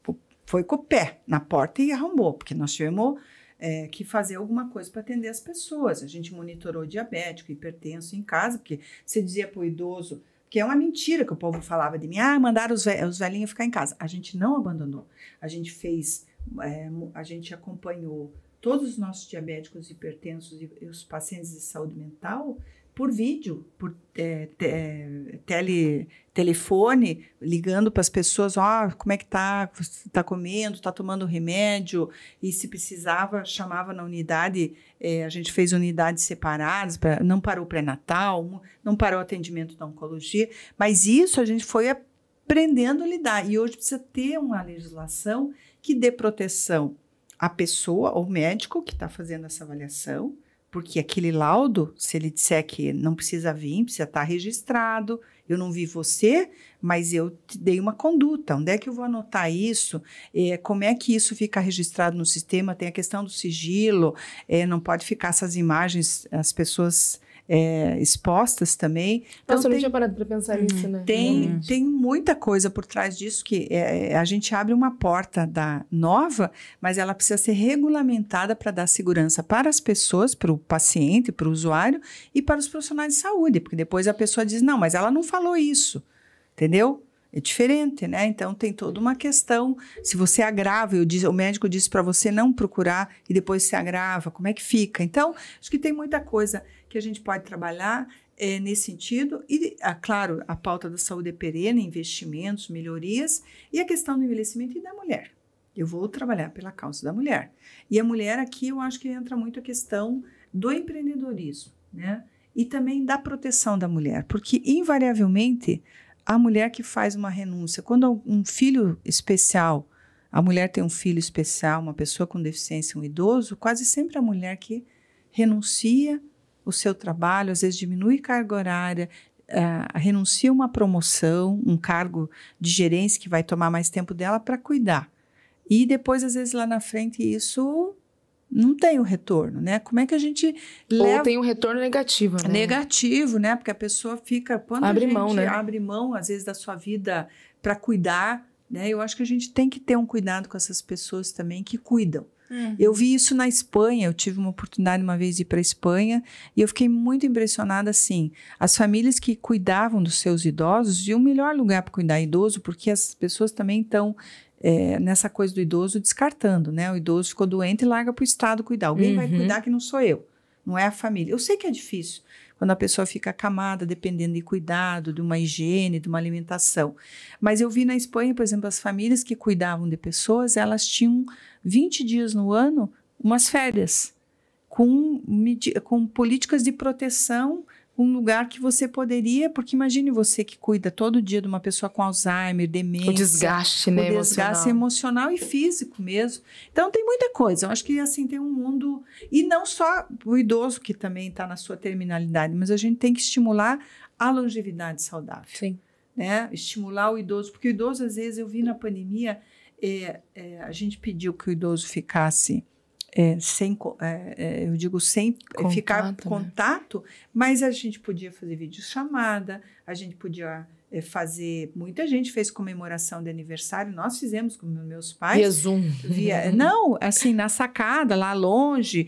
com, foi com o pé na porta e arrombou, porque nós tivemos é, que fazer alguma coisa para atender as pessoas. A gente monitorou diabético, hipertenso em casa, porque você dizia para o idoso, que é uma mentira que o povo falava de mim, ah, mandaram os, ve os velhinhos ficar em casa. A gente não abandonou. A gente fez, é, a gente acompanhou todos os nossos diabéticos, hipertensos e, e os pacientes de saúde mental por vídeo, por é, te, é, tele, telefone, ligando para as pessoas, ó, oh, como é que tá? Está comendo? Está tomando remédio? E se precisava, chamava na unidade. É, a gente fez unidades separadas, pra, não parou pré-natal, não parou atendimento da oncologia, mas isso a gente foi aprendendo a lidar. E hoje precisa ter uma legislação que dê proteção à pessoa, ao médico que está fazendo essa avaliação, porque aquele laudo, se ele disser que não precisa vir, precisa estar tá registrado, eu não vi você, mas eu te dei uma conduta. Onde é que eu vou anotar isso? É, como é que isso fica registrado no sistema? Tem a questão do sigilo, é, não pode ficar essas imagens, as pessoas é, expostas também. Então, Nossa, eu não tinha parado para pensar uhum. nisso, né? Tem, tem muita coisa por trás disso que é, é, a gente abre uma porta da nova, mas ela precisa ser regulamentada para dar segurança para as pessoas, para o paciente, para o usuário e para os profissionais de saúde, porque depois a pessoa diz, não, mas ela não falou isso, entendeu? é diferente, né? Então tem toda uma questão. Se você agrava, o médico disse para você não procurar e depois se agrava, como é que fica? Então, acho que tem muita coisa que a gente pode trabalhar é, nesse sentido. E, ah, claro, a pauta da saúde é perene, investimentos, melhorias, e a questão do envelhecimento e da mulher. Eu vou trabalhar pela causa da mulher. E a mulher aqui, eu acho que entra muito a questão do empreendedorismo, né? E também da proteção da mulher, porque invariavelmente a mulher que faz uma renúncia, quando um filho especial, a mulher tem um filho especial, uma pessoa com deficiência, um idoso, quase sempre a mulher que renuncia o seu trabalho, às vezes diminui carga horária, uh, renuncia uma promoção, um cargo de gerência que vai tomar mais tempo dela para cuidar. E depois, às vezes, lá na frente, isso não tem o um retorno, né? Como é que a gente leva... Ou tem um retorno negativo, né? Negativo, né? Porque a pessoa fica... Quando abre a gente mão, né? abre mão, às vezes, da sua vida para cuidar, né? Eu acho que a gente tem que ter um cuidado com essas pessoas também que cuidam. É. Eu vi isso na Espanha, eu tive uma oportunidade uma vez de ir para a Espanha e eu fiquei muito impressionada assim. As famílias que cuidavam dos seus idosos, e o melhor lugar para cuidar idoso, porque as pessoas também estão é, nessa coisa do idoso descartando, né? O idoso ficou doente e larga para o Estado cuidar. Alguém uhum. vai cuidar que não sou eu, não é a família. Eu sei que é difícil, quando a pessoa fica acamada, dependendo de cuidado, de uma higiene, de uma alimentação. Mas eu vi na Espanha, por exemplo, as famílias que cuidavam de pessoas, elas tinham 20 dias no ano umas férias com, com políticas de proteção um lugar que você poderia, porque imagine você que cuida todo dia de uma pessoa com Alzheimer, demência, o desgaste, né, o desgaste emocional. emocional e físico mesmo. Então tem muita coisa. Eu acho que assim tem um mundo e não só o idoso que também está na sua terminalidade, mas a gente tem que estimular a longevidade saudável. Sim. Né? Estimular o idoso, porque o idoso às vezes eu vi na pandemia é, é, a gente pediu que o idoso ficasse é, sem, é, é, eu digo sem contato, ficar né? contato, mas a gente podia fazer videochamada, a gente podia é, fazer. Muita gente fez comemoração de aniversário, nós fizemos com meus pais. Via Zoom. [laughs] Via, não, assim, na sacada, lá longe,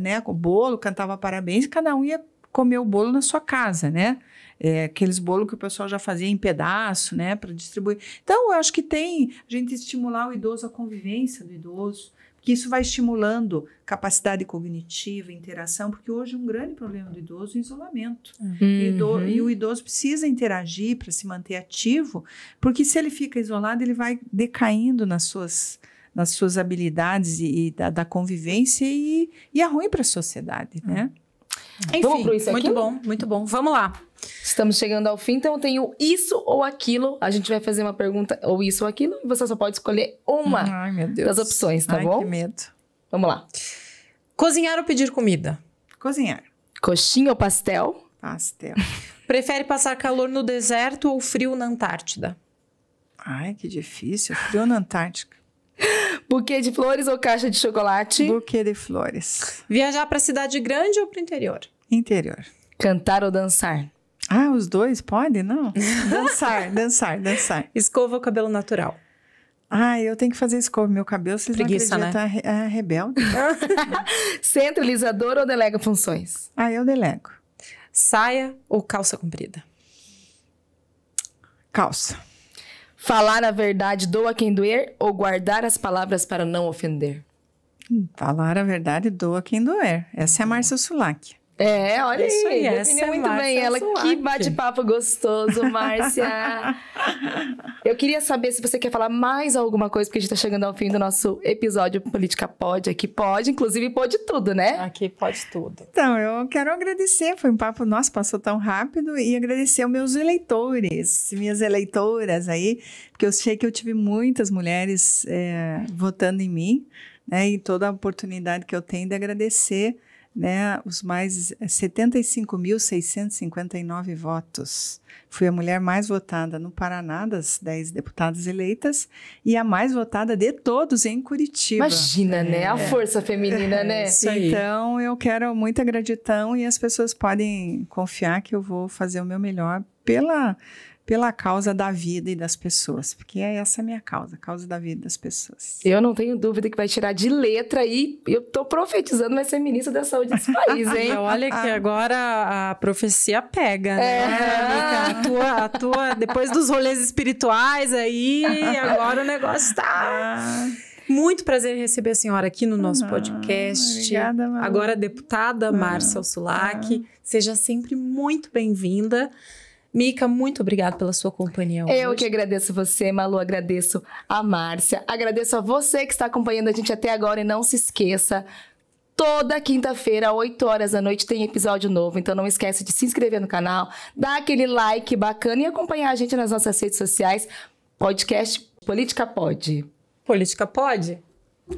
né, com bolo, cantava parabéns, cada um ia comer o bolo na sua casa, né? É, aqueles bolos que o pessoal já fazia em pedaço, né, para distribuir. Então, eu acho que tem a gente estimular o idoso, a convivência do idoso, que isso vai estimulando capacidade cognitiva, interação, porque hoje um grande problema do idoso é o isolamento. Uhum. e o uhum. idoso precisa interagir para se manter ativo, porque se ele fica isolado, ele vai decaindo nas suas nas suas habilidades e, e da, da, convivência e, e é ruim para a sociedade, né? Uhum. Então, Enfim, muito bom, muito bom. Vamos lá. Estamos chegando ao fim, então eu tenho isso ou aquilo. A gente vai fazer uma pergunta ou isso ou aquilo, e você só pode escolher uma Ai, das opções, tá Ai, bom? Que medo. Vamos lá. Cozinhar ou pedir comida? Cozinhar. Coxinha ou pastel? Pastel. [laughs] Prefere passar calor no deserto ou frio na Antártida? Ai, que difícil. Frio na Antártica. Buquê de flores ou caixa de chocolate? Buquê de flores. Viajar para cidade grande ou para interior? Interior. Cantar ou dançar? Ah, os dois podem? Não. [laughs] Dançar, dançar, dançar. Escova é o cabelo natural. Ah, eu tenho que fazer escova meu cabelo, se Preguiça, não acreditam, né? é, é rebelde. [laughs] Centralizador ou delega funções? Ah, eu delego. Saia ou calça comprida? Calça. Falar a verdade doa quem doer ou guardar as palavras para não ofender? Hum, falar a verdade doa quem doer. Essa é a hum. Márcia Sulac. É, olha isso aí, aí definiu é muito bem é ela. Que bate-papo gostoso, Márcia. [laughs] Eu queria saber se você quer falar mais alguma coisa, porque a gente está chegando ao fim do nosso episódio Política Pode. Aqui pode, inclusive pode tudo, né? Aqui pode tudo. Então, eu quero agradecer. Foi um papo, nossa, passou tão rápido. E agradecer aos meus eleitores, minhas eleitoras aí, porque eu sei que eu tive muitas mulheres é, votando em mim, né? E toda a oportunidade que eu tenho de agradecer né, os mais 75.659 é, votos. Fui a mulher mais votada no Paraná, das 10 deputadas eleitas, e a mais votada de todos em Curitiba. Imagina, né? A é. força feminina, né? é. né? Então, eu quero muita gratidão e as pessoas podem confiar que eu vou fazer o meu melhor pela pela causa da vida e das pessoas, porque é essa a minha causa, a causa da vida das pessoas. Eu não tenho dúvida que vai tirar de letra aí, eu tô profetizando, vai ser ministra da saúde desse país, hein? [laughs] olha que agora a profecia pega, né? É. a tua, a tua, depois dos rolês espirituais aí, agora o negócio tá... Ah. Muito prazer em receber a senhora aqui no nosso ah, podcast. Obrigada, Agora, deputada ah, Márcia ah. Seja sempre muito bem-vinda. Mica, muito obrigado pela sua companhia hoje. Eu que agradeço você, Malu, agradeço a Márcia, agradeço a você que está acompanhando a gente até agora e não se esqueça, Toda quinta-feira, 8 horas da noite, tem episódio novo. Então não esquece de se inscrever no canal, dar aquele like bacana e acompanhar a gente nas nossas redes sociais. Podcast Política Pode. Política Pode?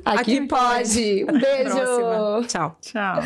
Aqui, Aqui pode. pode. Um beijo. Tchau. Tchau.